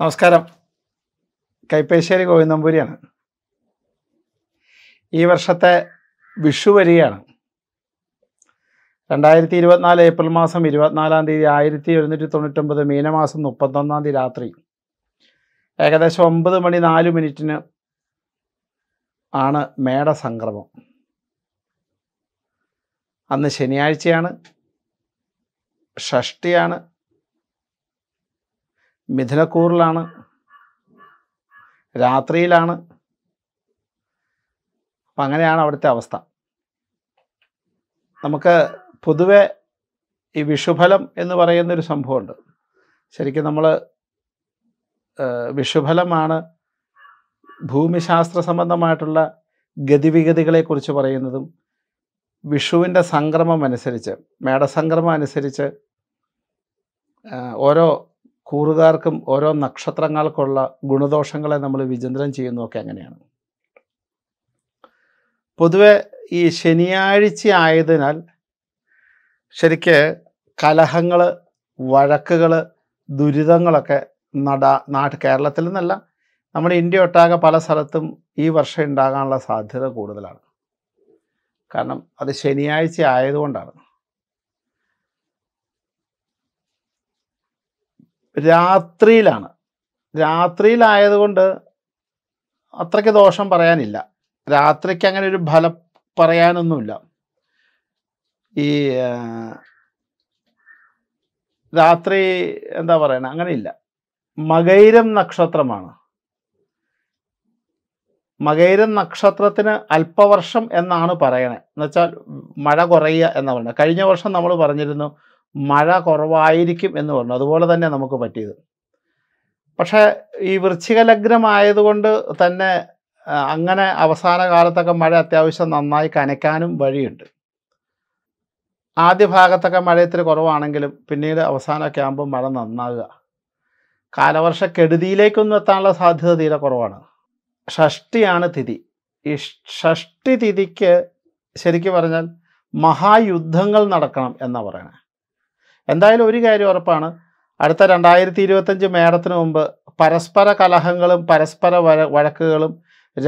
നമസ്കാരം കൈപ്പേശ്ശേരി ഗോവിന്ദമ്പൂരിയാണ് ഈ വർഷത്തെ വിഷു വരികയാണ് രണ്ടായിരത്തി ഇരുപത്തിനാല് ഏപ്രിൽ മാസം ഇരുപത്തിനാലാം തീയതി ആയിരത്തി എഴുന്നൂറ്റി തൊണ്ണൂറ്റൊമ്പത് മീനമാസം മുപ്പത്തൊന്നാം തീയതി രാത്രി ഏകദേശം ഒമ്പത് മണി നാല് മിനിറ്റിന് ആണ് മേട സംക്രമം അന്ന് ശനിയാഴ്ചയാണ് ഷഷ്ടിയാണ് മിഥുനക്കൂറിലാണ് രാത്രിയിലാണ് അപ്പം അങ്ങനെയാണ് അവിടുത്തെ അവസ്ഥ നമുക്ക് പൊതുവെ ഈ വിഷുഫലം എന്ന് പറയുന്നൊരു സംഭവമുണ്ട് ശരിക്കും നമ്മൾ വിഷുഫലമാണ് ഭൂമിശാസ്ത്ര സംബന്ധമായിട്ടുള്ള ഗതിവിഗതികളെക്കുറിച്ച് പറയുന്നതും വിഷുവിൻ്റെ സംക്രമം അനുസരിച്ച് മേടസംക്രമം അനുസരിച്ച് ഓരോ കൂറുകാർക്കും ഓരോ നക്ഷത്രങ്ങൾക്കുള്ള ഗുണദോഷങ്ങളെ നമ്മൾ വിചിന്തനം ചെയ്യുന്നതൊക്കെ അങ്ങനെയാണ് പൊതുവെ ഈ ശനിയാഴ്ച ആയതിനാൽ ശരിക്ക് കലഹങ്ങൾ വഴക്കുകൾ ദുരിതങ്ങളൊക്കെ നട നാട്ട് കേരളത്തിൽ നിന്നല്ല നമ്മുടെ ഇന്ത്യ ഒട്ടാകെ പല സ്ഥലത്തും ഈ വർഷം ഉണ്ടാകാനുള്ള സാധ്യത കൂടുതലാണ് കാരണം അത് ശനിയാഴ്ച ആയതുകൊണ്ടാണ് രാത്രിയിലാണ് രാത്രിയിലായതുകൊണ്ട് അത്രയ്ക്ക് ദോഷം പറയാനില്ല രാത്രിക്ക് അങ്ങനെ ഒരു ഫലം പറയാനൊന്നുമില്ല ഈ രാത്രി എന്താ പറയണ അങ്ങനെയില്ല മകൈരം നക്ഷത്രമാണ് മകൈരം നക്ഷത്രത്തിന് അല്പവർഷം എന്നാണ് പറയണേ എന്നുവെച്ചാൽ മഴ കുറയുക എന്നാണ് പറയുന്നത് കഴിഞ്ഞ വർഷം നമ്മൾ പറഞ്ഞിരുന്നു മഴ കുറവായിരിക്കും എന്ന് പറഞ്ഞു അതുപോലെ തന്നെ നമുക്ക് പറ്റിയത് പക്ഷേ ഈ വൃശ്ചിക ലഗ്നമായതുകൊണ്ട് തന്നെ അങ്ങനെ അവസാന കാലത്തൊക്കെ മഴ അത്യാവശ്യം നന്നായി കനയ്ക്കാനും വഴിയുണ്ട് ആദ്യ ഭാഗത്തൊക്കെ മഴ ഇത്തിരി കുറവാണെങ്കിലും പിന്നീട് അവസാന ആകുമ്പോൾ മഴ നന്നാകുക കാലവർഷ കെടുതിയിലേക്കൊന്നും എത്താനുള്ള സാധ്യത തീരെ കുറവാണ് ഷഷ്ടിയാണ് തിഥി ഈ ഷഷ്ടി തിഥിക്ക് ശരിക്കും പറഞ്ഞാൽ മഹായുദ്ധങ്ങൾ നടക്കണം എന്നാണ് പറയണേ എന്തായാലും ഒരു കാര്യം ഉറപ്പാണ് അടുത്ത രണ്ടായിരത്തി ഇരുപത്തഞ്ച് മേടത്തിന് മുമ്പ് പരസ്പര കലഹങ്ങളും പരസ്പര വഴക്കുകളും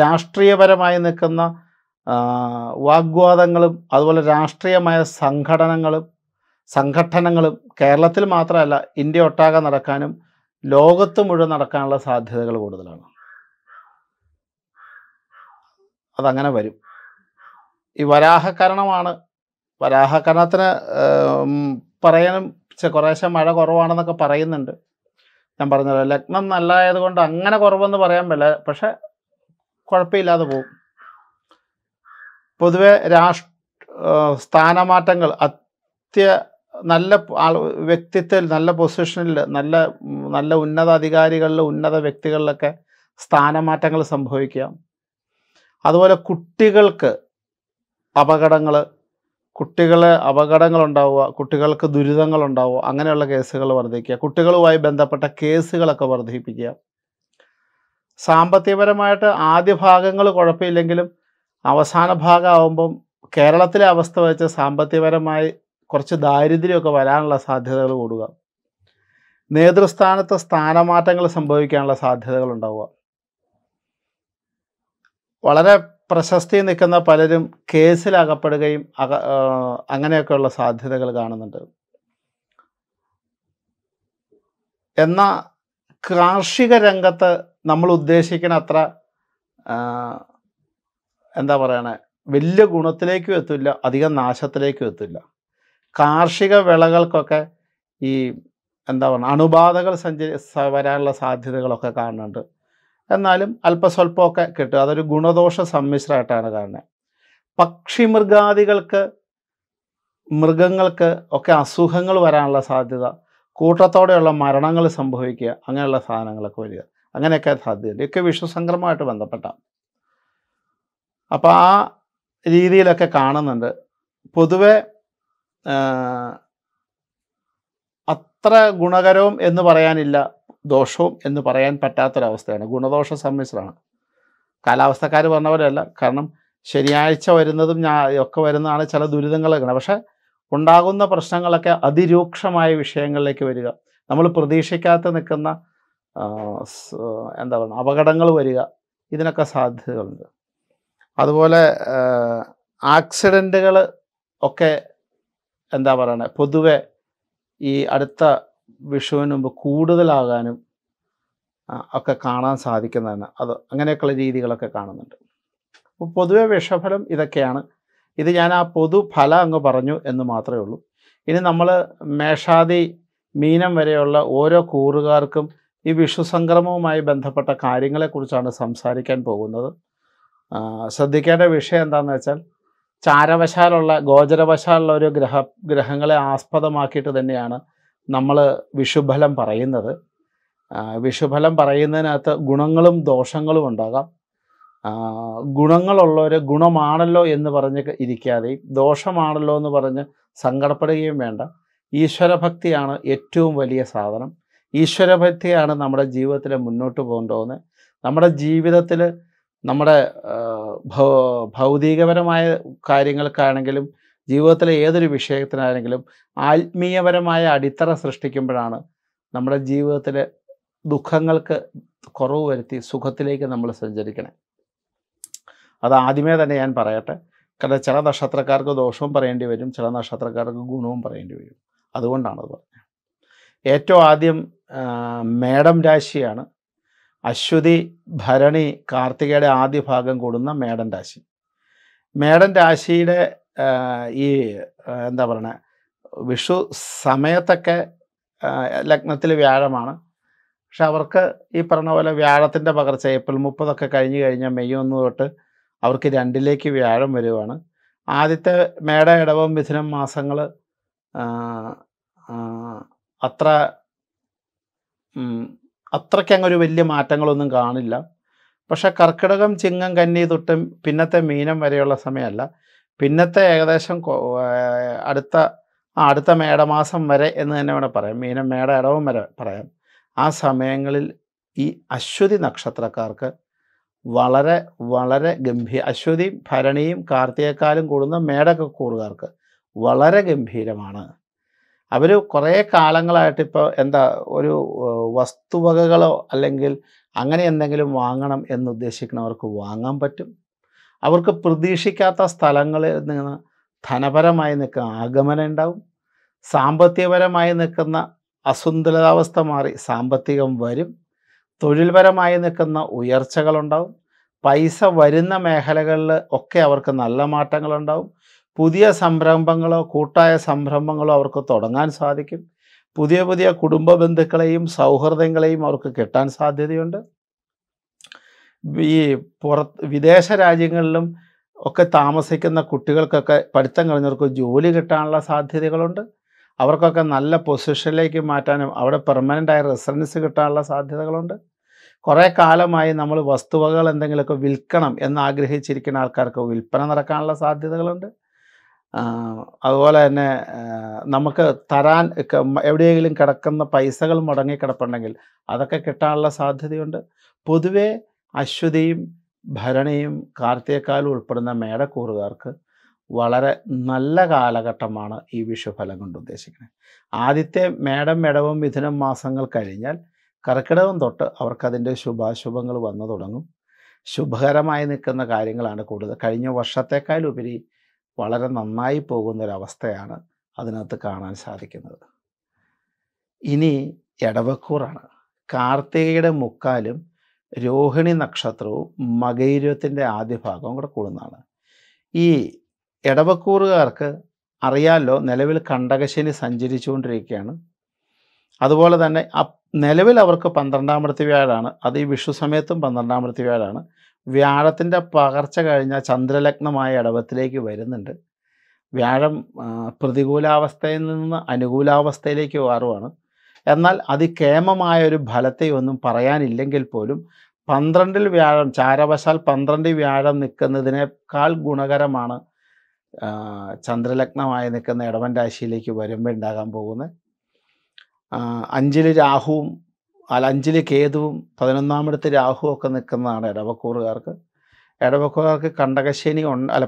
രാഷ്ട്രീയപരമായി നിൽക്കുന്ന വാഗ്വാദങ്ങളും അതുപോലെ രാഷ്ട്രീയമായ സംഘടനകളും സംഘടനകളും കേരളത്തിൽ മാത്രമല്ല ഇന്ത്യ ഒട്ടാകെ നടക്കാനും ലോകത്ത് മുഴുവൻ നടക്കാനുള്ള സാധ്യതകൾ കൂടുതലാണ് അതങ്ങനെ വരും ഈ വരാഹകരണമാണ് വരാഹകരണത്തിന് പറയാനും കുറേശ്ശെ മഴ കുറവാണെന്നൊക്കെ പറയുന്നുണ്ട് ഞാൻ പറഞ്ഞല്ലോ ലഗ്നം നല്ലതായത് കൊണ്ട് അങ്ങനെ കുറവെന്ന് പറയാൻ പറ്റില്ല പക്ഷെ കുഴപ്പമില്ലാതെ പോകും പൊതുവെ രാഷ്ട്ര സ്ഥാനമാറ്റങ്ങൾ അത്യ നല്ല ആൾ വ്യക്തിത്വത്തിൽ നല്ല പൊസിഷനിൽ നല്ല നല്ല ഉന്നത അധികാരികളിൽ ഉന്നത വ്യക്തികളിലൊക്കെ സ്ഥാനമാറ്റങ്ങൾ സംഭവിക്കാം അതുപോലെ കുട്ടികൾക്ക് അപകടങ്ങൾ കുട്ടികളെ അപകടങ്ങൾ ഉണ്ടാവുക കുട്ടികൾക്ക് ദുരിതങ്ങൾ അങ്ങനെയുള്ള കേസുകൾ വർദ്ധിക്കുക കുട്ടികളുമായി ബന്ധപ്പെട്ട കേസുകളൊക്കെ വർദ്ധിപ്പിക്കുക സാമ്പത്തികപരമായിട്ട് ആദ്യ ഭാഗങ്ങൾ കുഴപ്പമില്ലെങ്കിലും അവസാന ഭാഗമാകുമ്പം കേരളത്തിലെ അവസ്ഥ വെച്ച് സാമ്പത്തികപരമായി കുറച്ച് ദാരിദ്ര്യമൊക്കെ വരാനുള്ള സാധ്യതകൾ കൂടുക നേതൃസ്ഥാനത്ത് സ്ഥാനമാറ്റങ്ങൾ സംഭവിക്കാനുള്ള സാധ്യതകൾ ഉണ്ടാവുക വളരെ പ്രശസ്തി നിൽക്കുന്ന പലരും കേസിലകപ്പെടുകയും അക അങ്ങനെയൊക്കെയുള്ള സാധ്യതകൾ കാണുന്നുണ്ട് എന്ന കാർഷിക രംഗത്ത് നമ്മൾ ഉദ്ദേശിക്കുന്ന അത്ര എന്താ പറയണേ വലിയ ഗുണത്തിലേക്കും എത്തില്ല അധികം നാശത്തിലേക്കും എത്തില്ല കാർഷിക വിളകൾക്കൊക്കെ ഈ എന്താ പറയുക അണുബാധകൾ സഞ്ചരി വരാനുള്ള സാധ്യതകളൊക്കെ കാണുന്നുണ്ട് എന്നാലും അല്പസ്വല്പമൊക്കെ കിട്ടും അതൊരു ഗുണദോഷ സമ്മിശ്രമായിട്ടാണ് കാണുന്നത് പക്ഷി മൃഗാദികൾക്ക് മൃഗങ്ങൾക്ക് ഒക്കെ അസുഖങ്ങൾ വരാനുള്ള സാധ്യത കൂട്ടത്തോടെയുള്ള മരണങ്ങൾ സംഭവിക്കുക അങ്ങനെയുള്ള സാധനങ്ങളൊക്കെ വരിക അങ്ങനെയൊക്കെ സാധ്യതയുണ്ട് ഇതൊക്കെ വിഷുസംക്രമമായിട്ട് ബന്ധപ്പെട്ട അപ്പോൾ ആ രീതിയിലൊക്കെ കാണുന്നുണ്ട് പൊതുവെ അത്ര ഗുണകരവും എന്ന് പറയാനില്ല ദോഷവും എന്ന് പറയാൻ പറ്റാത്തൊരവസ്ഥയാണ് ഗുണദോഷ സമ്മിശ്രമാണ് കാലാവസ്ഥക്കാർ പറഞ്ഞ പോലെയല്ല കാരണം ശനിയാഴ്ച വരുന്നതും ഞാ ഒക്കെ വരുന്നതാണ് ചില ദുരിതങ്ങളൊക്കെ പക്ഷേ ഉണ്ടാകുന്ന പ്രശ്നങ്ങളൊക്കെ അതിരൂക്ഷമായ വിഷയങ്ങളിലേക്ക് വരിക നമ്മൾ പ്രതീക്ഷിക്കാത്ത നിൽക്കുന്ന എന്താ പറയുക അപകടങ്ങൾ വരിക ഇതിനൊക്കെ സാധ്യതകളുണ്ട് അതുപോലെ ആക്സിഡൻറ്റുകൾ ഒക്കെ എന്താ പറയണേ പൊതുവെ ഈ അടുത്ത വിഷുവിന് മുമ്പ് കൂടുതലാകാനും ഒക്കെ കാണാൻ സാധിക്കുന്നതാണ് അത് അങ്ങനെയൊക്കെയുള്ള രീതികളൊക്കെ കാണുന്നുണ്ട് അപ്പോൾ പൊതുവെ വിഷഫലം ഇതൊക്കെയാണ് ഇത് ഞാൻ ആ പൊതു ഫലം അങ്ങ് പറഞ്ഞു എന്ന് മാത്രമേ ഉള്ളൂ ഇനി നമ്മൾ മേഷാദി മീനം വരെയുള്ള ഓരോ കൂറുകാർക്കും ഈ വിഷു സംക്രമവുമായി ബന്ധപ്പെട്ട കാര്യങ്ങളെക്കുറിച്ചാണ് സംസാരിക്കാൻ പോകുന്നത് ശ്രദ്ധിക്കേണ്ട വിഷയം എന്താണെന്ന് വെച്ചാൽ ചാരവശാലുള്ള ഗോചരവശാലുള്ള ഒരു ഗ്രഹ ഗ്രഹങ്ങളെ ആസ്പദമാക്കിയിട്ട് തന്നെയാണ് നമ്മൾ വിഷുഫലം പറയുന്നത് വിഷുഫലം പറയുന്നതിനകത്ത് ഗുണങ്ങളും ദോഷങ്ങളും ഉണ്ടാകാം ഗുണങ്ങളുള്ളവർ ഗുണമാണല്ലോ എന്ന് പറഞ്ഞ് ഇരിക്കാതെയും ദോഷമാണല്ലോ എന്ന് പറഞ്ഞ് സങ്കടപ്പെടുകയും വേണ്ട ഈശ്വരഭക്തിയാണ് ഏറ്റവും വലിയ സാധനം ഈശ്വരഭക്തിയാണ് നമ്മുടെ ജീവിതത്തിൽ മുന്നോട്ട് പോകേണ്ടതെന്ന് നമ്മുടെ ജീവിതത്തിൽ നമ്മുടെ ഭൗതികപരമായ കാര്യങ്ങൾക്കാണെങ്കിലും ജീവിതത്തിലെ ഏതൊരു വിഷയത്തിനാണെങ്കിലും ആത്മീയപരമായ അടിത്തറ സൃഷ്ടിക്കുമ്പോഴാണ് നമ്മുടെ ജീവിതത്തിലെ ദുഃഖങ്ങൾക്ക് കുറവ് വരുത്തി സുഖത്തിലേക്ക് നമ്മൾ സഞ്ചരിക്കണേ അത് ആദ്യമേ തന്നെ ഞാൻ പറയട്ടെ കാരണം ചില നക്ഷത്രക്കാർക്ക് ദോഷവും പറയേണ്ടി വരും ചില നക്ഷത്രക്കാർക്ക് ഗുണവും പറയേണ്ടി വരും അതുകൊണ്ടാണത് പറഞ്ഞത് ഏറ്റവും ആദ്യം മേടം രാശിയാണ് അശ്വതി ഭരണി കാർത്തികയുടെ ആദ്യ ഭാഗം കൂടുന്ന മേടൻ രാശി മേടൻ രാശിയുടെ ഈ എന്താ പറയണേ വിഷു സമയത്തൊക്കെ ലഗ്നത്തിൽ വ്യാഴമാണ് പക്ഷെ അവർക്ക് ഈ പറഞ്ഞ പോലെ വ്യാഴത്തിൻ്റെ പകർച്ച ഏപ്രിൽ മുപ്പതൊക്കെ കഴിഞ്ഞ് കഴിഞ്ഞാൽ മെയ് ഒന്ന് തൊട്ട് അവർക്ക് രണ്ടിലേക്ക് വ്യാഴം വരുവാണ് ആദ്യത്തെ മേട ഇടവും മിഥുനം മാസങ്ങൾ അത്ര അത്രയ്ക്ക് അങ്ങൊരു വലിയ മാറ്റങ്ങളൊന്നും കാണില്ല പക്ഷെ കർക്കിടകം ചിങ്ങം കന്നി തൊട്ടും പിന്നത്തെ മീനം വരെയുള്ള സമയമല്ല പിന്നത്തെ ഏകദേശം അടുത്ത അടുത്ത മേടമാസം വരെ എന്ന് തന്നെ വേണം പറയാം മീനം മേട ഇടവും വരെ പറയാം ആ സമയങ്ങളിൽ ഈ അശ്വതി നക്ഷത്രക്കാർക്ക് വളരെ വളരെ ഗംഭീര അശ്വതി ഭരണിയും കാർത്തികക്കാലും കൂടുന്ന മേടൊക്കെ കൂടുകാർക്ക് വളരെ ഗംഭീരമാണ് അവർ കുറേ കാലങ്ങളായിട്ട് ഇപ്പോൾ എന്താ ഒരു വസ്തുവകകളോ അല്ലെങ്കിൽ അങ്ങനെ എന്തെങ്കിലും വാങ്ങണം എന്നുദ്ദേശിക്കുന്നവർക്ക് വാങ്ങാൻ പറ്റും അവർക്ക് പ്രതീക്ഷിക്കാത്ത സ്ഥലങ്ങളിൽ നിന്ന് ധനപരമായി നിൽക്കുന്ന ആഗമനം ഉണ്ടാവും സാമ്പത്തികപരമായി നിൽക്കുന്ന അസുന്തുലിതാവസ്ഥ മാറി സാമ്പത്തികം വരും തൊഴിൽപരമായി നിൽക്കുന്ന ഉയർച്ചകളുണ്ടാവും പൈസ വരുന്ന മേഖലകളിൽ ഒക്കെ അവർക്ക് നല്ല മാറ്റങ്ങളുണ്ടാവും പുതിയ സംരംഭങ്ങളോ കൂട്ടായ സംരംഭങ്ങളോ അവർക്ക് തുടങ്ങാൻ സാധിക്കും പുതിയ പുതിയ കുടുംബ ബന്ധുക്കളെയും സൗഹൃദങ്ങളെയും അവർക്ക് കിട്ടാൻ സാധ്യതയുണ്ട് ഈ പുറത്ത് വിദേശ രാജ്യങ്ങളിലും ഒക്കെ താമസിക്കുന്ന കുട്ടികൾക്കൊക്കെ പഠിത്തം കഴിഞ്ഞവർക്ക് ജോലി കിട്ടാനുള്ള സാധ്യതകളുണ്ട് അവർക്കൊക്കെ നല്ല പൊസിഷനിലേക്ക് മാറ്റാനും അവിടെ പെർമനൻ്റായ റെസിഡൻസ് കിട്ടാനുള്ള സാധ്യതകളുണ്ട് കുറേ കാലമായി നമ്മൾ വസ്തുവകകൾ എന്തെങ്കിലുമൊക്കെ വിൽക്കണം എന്ന് ആഗ്രഹിച്ചിരിക്കുന്ന ആൾക്കാർക്ക് വിൽപ്പന നടക്കാനുള്ള സാധ്യതകളുണ്ട് അതുപോലെ തന്നെ നമുക്ക് തരാൻ എവിടെയെങ്കിലും കിടക്കുന്ന പൈസകൾ മുടങ്ങി കിടപ്പുണ്ടെങ്കിൽ അതൊക്കെ കിട്ടാനുള്ള സാധ്യതയുണ്ട് പൊതുവേ അശ്വതിയും ഭരണിയും കാർത്തികക്കാലും ഉൾപ്പെടുന്ന മേടക്കൂറുകാർക്ക് വളരെ നല്ല കാലഘട്ടമാണ് ഈ വിഷുഫലം കൊണ്ട് ഉദ്ദേശിക്കുന്നത് ആദ്യത്തെ മേടം മേടവും മിഥുനം മാസങ്ങൾ കഴിഞ്ഞാൽ കർക്കിടകം തൊട്ട് അവർക്കതിൻ്റെ ശുഭാശുഭങ്ങൾ വന്നു തുടങ്ങും ശുഭകരമായി നിൽക്കുന്ന കാര്യങ്ങളാണ് കൂടുതൽ കഴിഞ്ഞ വർഷത്തെക്കാളുപരി വളരെ നന്നായി പോകുന്നൊരവസ്ഥയാണ് അതിനകത്ത് കാണാൻ സാധിക്കുന്നത് ഇനി എടവക്കൂറാണ് കാർത്തികയുടെ മുക്കാലും രോഹിണി നക്ഷത്രവും മകൈരത്തിൻ്റെ ആദ്യ ഭാഗവും കൂടെ കൂടുന്നതാണ് ഈ ഇടവക്കൂറുകാർക്ക് അറിയാലോ നിലവിൽ കണ്ടകശനി സഞ്ചരിച്ചുകൊണ്ടിരിക്കുകയാണ് അതുപോലെ തന്നെ നിലവിൽ അവർക്ക് പന്ത്രണ്ടാമത്തെ വ്യാഴാണ് അത് ഈ വിഷു സമയത്തും പന്ത്രണ്ടാമത്തെ വ്യാഴാണ് വ്യാഴത്തിൻ്റെ പകർച്ച കഴിഞ്ഞ ചന്ദ്രലഗ്നമായ ഇടവത്തിലേക്ക് വരുന്നുണ്ട് വ്യാഴം പ്രതികൂലാവസ്ഥയിൽ നിന്ന് അനുകൂലാവസ്ഥയിലേക്ക് മാറുവാണ് എന്നാൽ അതികേമമായ ഒരു ഫലത്തെ ഒന്നും പറയാനില്ലെങ്കിൽ പോലും പന്ത്രണ്ടിൽ വ്യാഴം ചാരവശാൽ പന്ത്രണ്ട് വ്യാഴം നിൽക്കുന്നതിനേക്കാൾ ഗുണകരമാണ് ചന്ദ്രലഗ്നമായി നിൽക്കുന്ന ഇടവൻ രാശിയിലേക്ക് വരുമ്പോൾ ഉണ്ടാകാൻ പോകുന്നത് അഞ്ചിൽ രാഹുവും അല്ല അഞ്ചിൽ കേതുവും പതിനൊന്നാമിടത്ത് രാഹു ഒക്കെ നിൽക്കുന്നതാണ് ഇടവക്കൂറുകാർക്ക് ഇടവക്കൂറുകാർക്ക് കണ്ടകശനി ഉണ്ട് അല്ല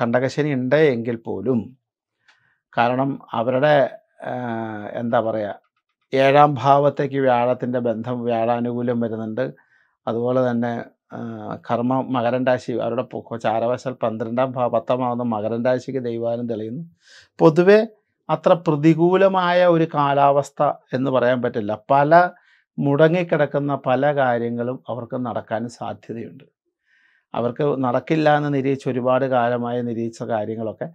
കണ്ടകശനി ഉണ്ട് എങ്കിൽ പോലും കാരണം അവരുടെ എന്താ പറയുക ഏഴാം ഭാവത്തേക്ക് വ്യാഴത്തിൻ്റെ ബന്ധം വ്യാഴാനുകൂല്യം വരുന്നുണ്ട് അതുപോലെ തന്നെ കർമ്മ മകരണ്ടാശി രാശി അവരുടെ ചാരവശാൽ പന്ത്രണ്ടാം ഭാ പത്താമാവുന്ന മകരം രാശിക്ക് ദൈവാനം തെളിയുന്നു പൊതുവെ അത്ര പ്രതികൂലമായ ഒരു കാലാവസ്ഥ എന്ന് പറയാൻ പറ്റില്ല പല മുടങ്ങിക്കിടക്കുന്ന പല കാര്യങ്ങളും അവർക്ക് നടക്കാൻ സാധ്യതയുണ്ട് അവർക്ക് നടക്കില്ല എന്ന് നിരീക്ഷ ഒരുപാട് കാലമായി നിരീക്ഷിച്ച കാര്യങ്ങളൊക്കെ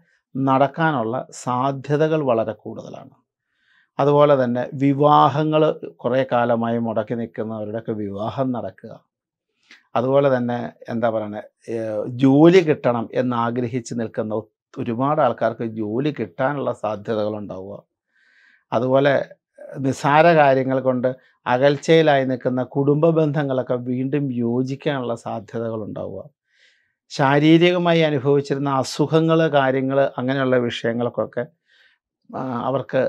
നടക്കാനുള്ള സാധ്യതകൾ വളരെ കൂടുതലാണ് അതുപോലെ തന്നെ വിവാഹങ്ങൾ കുറേ കാലമായി മുടക്കി നിൽക്കുന്നവരുടെയൊക്കെ വിവാഹം നടക്കുക അതുപോലെ തന്നെ എന്താ പറയുന്നത് ജോലി കിട്ടണം എന്നാഗ്രഹിച്ച് നിൽക്കുന്ന ഒരുപാട് ആൾക്കാർക്ക് ജോലി കിട്ടാനുള്ള സാധ്യതകളുണ്ടാവുക അതുപോലെ നിസാര കാര്യങ്ങൾ കൊണ്ട് അകൽച്ചയിലായി നിൽക്കുന്ന കുടുംബ ബന്ധങ്ങളൊക്കെ വീണ്ടും യോജിക്കാനുള്ള സാധ്യതകളുണ്ടാവുക ശാരീരികമായി അനുഭവിച്ചിരുന്ന അസുഖങ്ങൾ കാര്യങ്ങൾ അങ്ങനെയുള്ള വിഷയങ്ങൾക്കൊക്കെ അവർക്ക്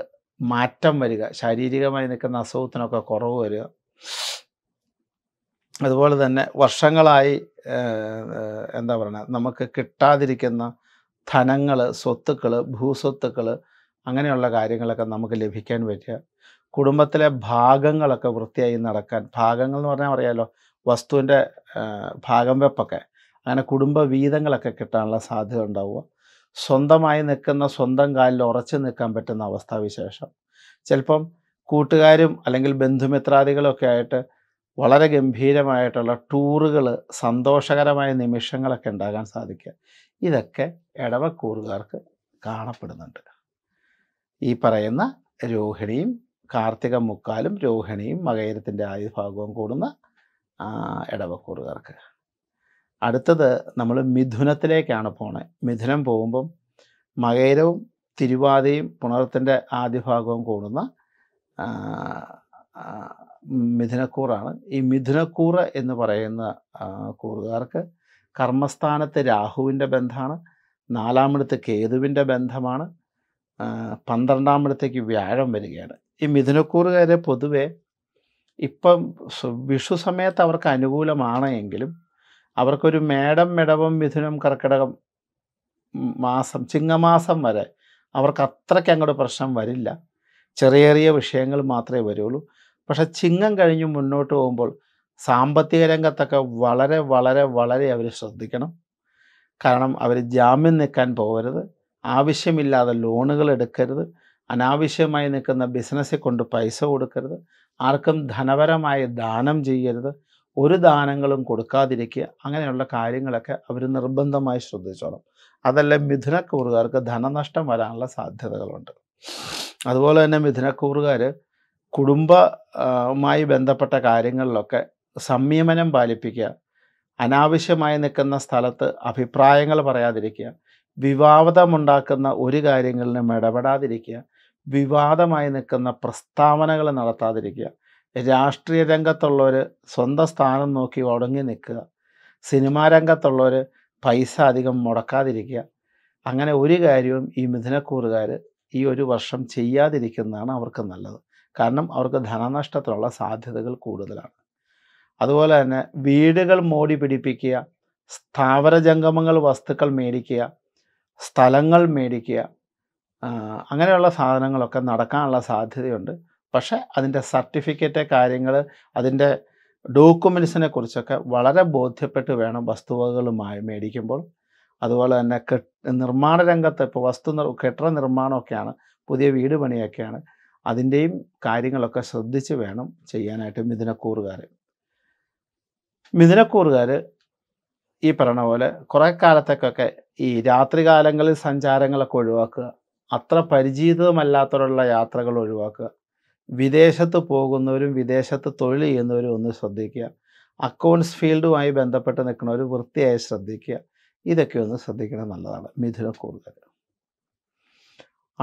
മാറ്റം വരിക ശാരീരികമായി നിൽക്കുന്ന അസുഖത്തിനൊക്കെ കുറവ് വരിക അതുപോലെ തന്നെ വർഷങ്ങളായി എന്താ പറയുക നമുക്ക് കിട്ടാതിരിക്കുന്ന ധനങ്ങൾ സ്വത്തുക്കൾ ഭൂസ്വത്തുക്കൾ അങ്ങനെയുള്ള കാര്യങ്ങളൊക്കെ നമുക്ക് ലഭിക്കാൻ പറ്റുക കുടുംബത്തിലെ ഭാഗങ്ങളൊക്കെ വൃത്തിയായി നടക്കാൻ ഭാഗങ്ങൾ എന്ന് പറഞ്ഞാൽ അറിയാലോ വസ്തുവിൻ്റെ ഭാഗം വെപ്പൊക്കെ അങ്ങനെ കുടുംബ വീതങ്ങളൊക്കെ കിട്ടാനുള്ള സാധ്യത ഉണ്ടാവുക സ്വന്തമായി നിൽക്കുന്ന സ്വന്തം കാലിൽ ഉറച്ചു നിൽക്കാൻ പറ്റുന്ന അവസ്ഥാവിശേഷം ചിലപ്പം കൂട്ടുകാരും അല്ലെങ്കിൽ ബന്ധുമിത്രാദികളൊക്കെ ആയിട്ട് വളരെ ഗംഭീരമായിട്ടുള്ള ടൂറുകൾ സന്തോഷകരമായ നിമിഷങ്ങളൊക്കെ ഉണ്ടാകാൻ സാധിക്കുക ഇതൊക്കെ ഇടവക്കൂറുകാർക്ക് കാണപ്പെടുന്നുണ്ട് ഈ പറയുന്ന രോഹിണിയും കാർത്തിക മുക്കാലും രോഹിണിയും മകയിരത്തിൻ്റെ ആയുഭാഗവും കൂടുന്ന ഇടവക്കൂറുകാർക്ക് അടുത്തത് നമ്മൾ മിഥുനത്തിലേക്കാണ് പോണേ മിഥുനം പോകുമ്പം മകരവും തിരുവാതിയും പുണർത്തിൻ്റെ ആദ്യ ഭാഗവും കൂടുന്ന മിഥുനക്കൂറാണ് ഈ മിഥുനക്കൂറ് എന്ന് പറയുന്ന കൂറുകാർക്ക് കർമ്മസ്ഥാനത്ത് രാഹുവിൻ്റെ ബന്ധമാണ് നാലാമിടത്ത് കേതുവിൻ്റെ ബന്ധമാണ് പന്ത്രണ്ടാമിടത്തേക്ക് വ്യാഴം വരികയാണ് ഈ മിഥുനക്കൂറുകാരെ പൊതുവെ ഇപ്പം വിഷു സമയത്ത് അവർക്ക് അനുകൂലമാണ് എങ്കിലും അവർക്കൊരു മേടം മിടവും മിഥുനം കർക്കിടകം മാസം ചിങ്ങമാസം വരെ അവർക്ക് അത്രയ്ക്ക് അങ്ങോട്ട് പ്രശ്നം വരില്ല ചെറിയ ചെറിയ വിഷയങ്ങൾ മാത്രമേ വരുള്ളൂ പക്ഷേ ചിങ്ങം കഴിഞ്ഞ് മുന്നോട്ട് പോകുമ്പോൾ സാമ്പത്തിക രംഗത്തൊക്കെ വളരെ വളരെ വളരെ അവർ ശ്രദ്ധിക്കണം കാരണം അവർ ജാമ്യം നിൽക്കാൻ പോകരുത് ആവശ്യമില്ലാതെ ലോണുകൾ എടുക്കരുത് അനാവശ്യമായി നിൽക്കുന്ന ബിസിനസ്സിൽ കൊണ്ട് പൈസ കൊടുക്കരുത് ആർക്കും ധനപരമായി ദാനം ചെയ്യരുത് ഒരു ദാനങ്ങളും കൊടുക്കാതിരിക്കുക അങ്ങനെയുള്ള കാര്യങ്ങളൊക്കെ അവർ നിർബന്ധമായി ശ്രദ്ധിച്ചോളും അതല്ല മിഥുനക്കൂറുകാർക്ക് ധനനഷ്ടം വരാനുള്ള സാധ്യതകളുണ്ട് അതുപോലെ തന്നെ മിഥുനക്കൂറുകാർ കുടുംബമായി ബന്ധപ്പെട്ട കാര്യങ്ങളിലൊക്കെ സംയമനം പാലിപ്പിക്കുക അനാവശ്യമായി നിൽക്കുന്ന സ്ഥലത്ത് അഭിപ്രായങ്ങൾ പറയാതിരിക്കുക വിവാദമുണ്ടാക്കുന്ന ഒരു കാര്യങ്ങളിലും ഇടപെടാതിരിക്കുക വിവാദമായി നിൽക്കുന്ന പ്രസ്താവനകൾ നടത്താതിരിക്കുക രാഷ്ട്രീയ രംഗത്തുള്ളവർ സ്വന്തം സ്ഥാനം നോക്കി ഒടുങ്ങി നിൽക്കുക സിനിമാ രംഗത്തുള്ളവർ പൈസ അധികം മുടക്കാതിരിക്കുക അങ്ങനെ ഒരു കാര്യവും ഈ മിഥുനക്കൂറുകാർ ഈ ഒരു വർഷം ചെയ്യാതിരിക്കുന്നതാണ് അവർക്ക് നല്ലത് കാരണം അവർക്ക് ധനനഷ്ടത്തിനുള്ള സാധ്യതകൾ കൂടുതലാണ് അതുപോലെ തന്നെ വീടുകൾ മോടി പിടിപ്പിക്കുക സ്ഥാവര ജംഗമങ്ങൾ വസ്തുക്കൾ മേടിക്കുക സ്ഥലങ്ങൾ മേടിക്കുക അങ്ങനെയുള്ള സാധനങ്ങളൊക്കെ നടക്കാനുള്ള സാധ്യതയുണ്ട് പക്ഷേ അതിൻ്റെ സർട്ടിഫിക്കറ്റ് കാര്യങ്ങൾ അതിൻ്റെ ഡോക്യുമെൻസിനെ കുറിച്ചൊക്കെ വളരെ ബോധ്യപ്പെട്ട് വേണം വസ്തുവകകളുമായി മേടിക്കുമ്പോൾ അതുപോലെ തന്നെ കെട്ട് നിർമ്മാണ രംഗത്ത് ഇപ്പോൾ വസ്തു കെട്ടിട നിർമ്മാണമൊക്കെയാണ് പുതിയ വീട് പണിയൊക്കെയാണ് അതിൻ്റെയും കാര്യങ്ങളൊക്കെ ശ്രദ്ധിച്ച് വേണം ചെയ്യാനായിട്ട് മിഥുനക്കൂറുകാർ മിഥുനക്കൂറുകാർ ഈ പറഞ്ഞ പോലെ കുറേ കാലത്തേക്കൊക്കെ ഈ രാത്രികാലങ്ങളിൽ സഞ്ചാരങ്ങളൊക്കെ ഒഴിവാക്കുക അത്ര പരിചിതമല്ലാത്തവരുള്ള യാത്രകൾ ഒഴിവാക്കുക വിദേശത്ത് പോകുന്നവരും വിദേശത്ത് തൊഴിൽ ചെയ്യുന്നവരും ഒന്ന് ശ്രദ്ധിക്കുക അക്കൗണ്ട്സ് ഫീൽഡുമായി ബന്ധപ്പെട്ട് നിൽക്കുന്നവർ വൃത്തിയായി ശ്രദ്ധിക്കുക ഇതൊക്കെ ഒന്ന് ശ്രദ്ധിക്കണം നല്ലതാണ് മിഥുനക്കൂറുകാർ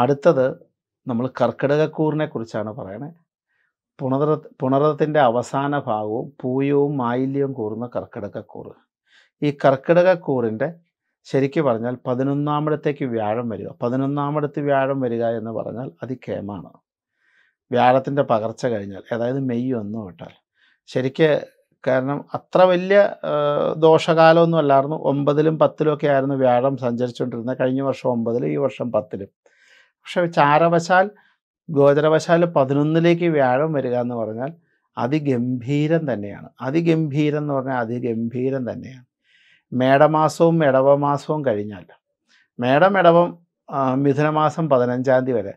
അടുത്തത് നമ്മൾ കർക്കിടകക്കൂറിനെ കുറിച്ചാണ് പറയണേ പുണർ പുണർത്തിൻ്റെ അവസാന ഭാഗവും പൂയവും മാലിന്യവും കൂറുന്ന കർക്കിടകക്കൂറ് ഈ കർക്കിടകക്കൂറിൻ്റെ ശരിക്കു പറഞ്ഞാൽ പതിനൊന്നാമിടത്തേക്ക് വ്യാഴം വരിക പതിനൊന്നാമിടത്ത് വ്യാഴം വരിക എന്ന് പറഞ്ഞാൽ കേമാണ് വ്യാഴത്തിൻ്റെ പകർച്ച കഴിഞ്ഞാൽ അതായത് മെയ് ഒന്ന് തൊട്ടാൽ ശരിക്ക് കാരണം അത്ര വലിയ ദോഷകാലമൊന്നും അല്ലായിരുന്നു ഒമ്പതിലും പത്തിലും ഒക്കെ ആയിരുന്നു വ്യാഴം സഞ്ചരിച്ചുകൊണ്ടിരുന്നത് കഴിഞ്ഞ വർഷം ഒമ്പതിലും ഈ വർഷം പത്തിലും പക്ഷേ ചാരവശാൽ ഗോചരവശാൽ പതിനൊന്നിലേക്ക് വ്യാഴം വരിക എന്ന് പറഞ്ഞാൽ അതിഗംഭീരം തന്നെയാണ് അതിഗംഭീരം എന്ന് പറഞ്ഞാൽ അതിഗംഭീരം തന്നെയാണ് മേടമാസവും ഇടവമാസവും കഴിഞ്ഞാൽ മേടം ഇടവം മിഥുനമാസം പതിനഞ്ചാം തീയതി വരെ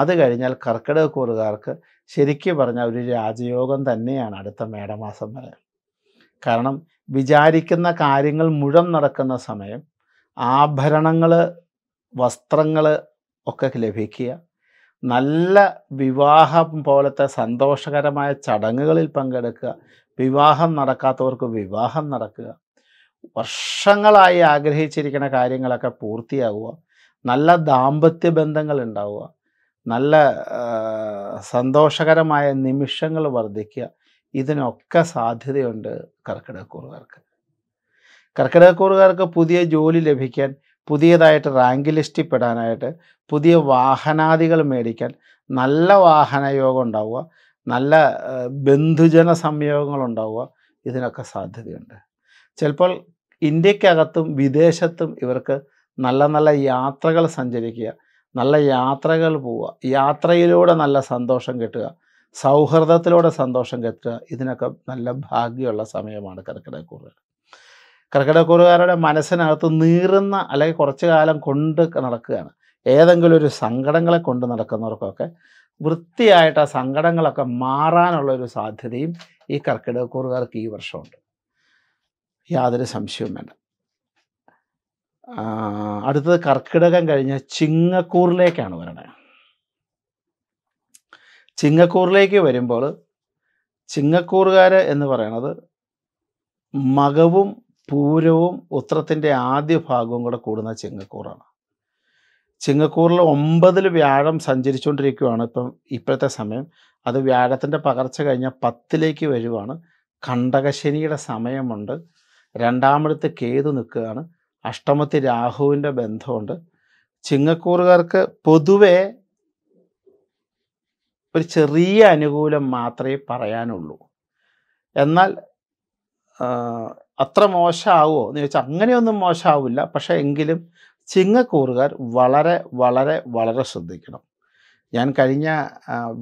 അത് കഴിഞ്ഞാൽ കൂറുകാർക്ക് ശരിക്കും പറഞ്ഞാൽ ഒരു രാജയോഗം തന്നെയാണ് അടുത്ത മേടമാസം വരെ കാരണം വിചാരിക്കുന്ന കാര്യങ്ങൾ മുഴം നടക്കുന്ന സമയം ആഭരണങ്ങൾ വസ്ത്രങ്ങൾ ഒക്കെ ലഭിക്കുക നല്ല വിവാഹം പോലത്തെ സന്തോഷകരമായ ചടങ്ങുകളിൽ പങ്കെടുക്കുക വിവാഹം നടക്കാത്തവർക്ക് വിവാഹം നടക്കുക വർഷങ്ങളായി ആഗ്രഹിച്ചിരിക്കുന്ന കാര്യങ്ങളൊക്കെ പൂർത്തിയാവുക നല്ല ദാമ്പത്യ ബന്ധങ്ങൾ ഉണ്ടാവുക നല്ല സന്തോഷകരമായ നിമിഷങ്ങൾ വർദ്ധിക്കുക ഇതിനൊക്കെ സാധ്യതയുണ്ട് കർക്കിടകക്കൂറുകാർക്ക് കർക്കിടകക്കൂറുകാർക്ക് പുതിയ ജോലി ലഭിക്കാൻ പുതിയതായിട്ട് റാങ്ക് ലിസ്റ്റിൽ പെടാനായിട്ട് പുതിയ വാഹനാദികൾ മേടിക്കാൻ നല്ല വാഹനയോഗം ഉണ്ടാവുക നല്ല ബന്ധുജന സംയോഗങ്ങൾ ഉണ്ടാവുക ഇതിനൊക്കെ സാധ്യതയുണ്ട് ചിലപ്പോൾ ഇന്ത്യക്കകത്തും വിദേശത്തും ഇവർക്ക് നല്ല നല്ല യാത്രകൾ സഞ്ചരിക്കുക നല്ല യാത്രകൾ പോവുക യാത്രയിലൂടെ നല്ല സന്തോഷം കിട്ടുക സൗഹൃദത്തിലൂടെ സന്തോഷം കിട്ടുക ഇതിനൊക്കെ നല്ല ഭാഗ്യമുള്ള സമയമാണ് കർക്കിടകക്കൂറുകാർ കർക്കിടകക്കൂറുകാരുടെ മനസ്സിനകത്ത് നീറുന്ന അല്ലെങ്കിൽ കുറച്ച് കാലം കൊണ്ട് നടക്കുകയാണ് ഏതെങ്കിലും ഒരു സങ്കടങ്ങളെ കൊണ്ട് നടക്കുന്നവർക്കൊക്കെ വൃത്തിയായിട്ട് ആ സങ്കടങ്ങളൊക്കെ മാറാനുള്ള ഒരു സാധ്യതയും ഈ കർക്കിടകക്കൂറുകാർക്ക് ഈ വർഷമുണ്ട് യാതൊരു സംശയവും വേണ്ട അടുത്തത് കർക്കിടകം കഴിഞ്ഞ് ചിങ്ങക്കൂറിലേക്കാണ് വരണത് ചിങ്ങക്കൂറിലേക്ക് വരുമ്പോൾ ചിങ്ങക്കൂറുകാർ എന്ന് പറയണത് മകവും പൂരവും ഉത്രത്തിൻ്റെ ആദ്യ ഭാഗവും കൂടെ കൂടുന്ന ചിങ്ങക്കൂറാണ് ചിങ്ങക്കൂറിൽ ഒമ്പതിൽ വ്യാഴം സഞ്ചരിച്ചുകൊണ്ടിരിക്കുകയാണ് ഇപ്പം ഇപ്പോഴത്തെ സമയം അത് വ്യാഴത്തിൻ്റെ പകർച്ച കഴിഞ്ഞ പത്തിലേക്ക് വരുവാണ് കണ്ടകശനിയുടെ സമയമുണ്ട് രണ്ടാമിടത്ത് കേതു നിൽക്കുകയാണ് അഷ്ടമത്തി രാഹുവിൻ്റെ ബന്ധമുണ്ട് ചിങ്ങക്കൂറുകാർക്ക് പൊതുവെ ഒരു ചെറിയ അനുകൂലം മാത്രമേ പറയാനുള്ളൂ എന്നാൽ അത്ര മോശമാവുമോ എന്ന് ചോദിച്ചാൽ അങ്ങനെയൊന്നും മോശമാവില്ല പക്ഷേ എങ്കിലും ചിങ്ങക്കൂറുകാർ വളരെ വളരെ വളരെ ശ്രദ്ധിക്കണം ഞാൻ കഴിഞ്ഞ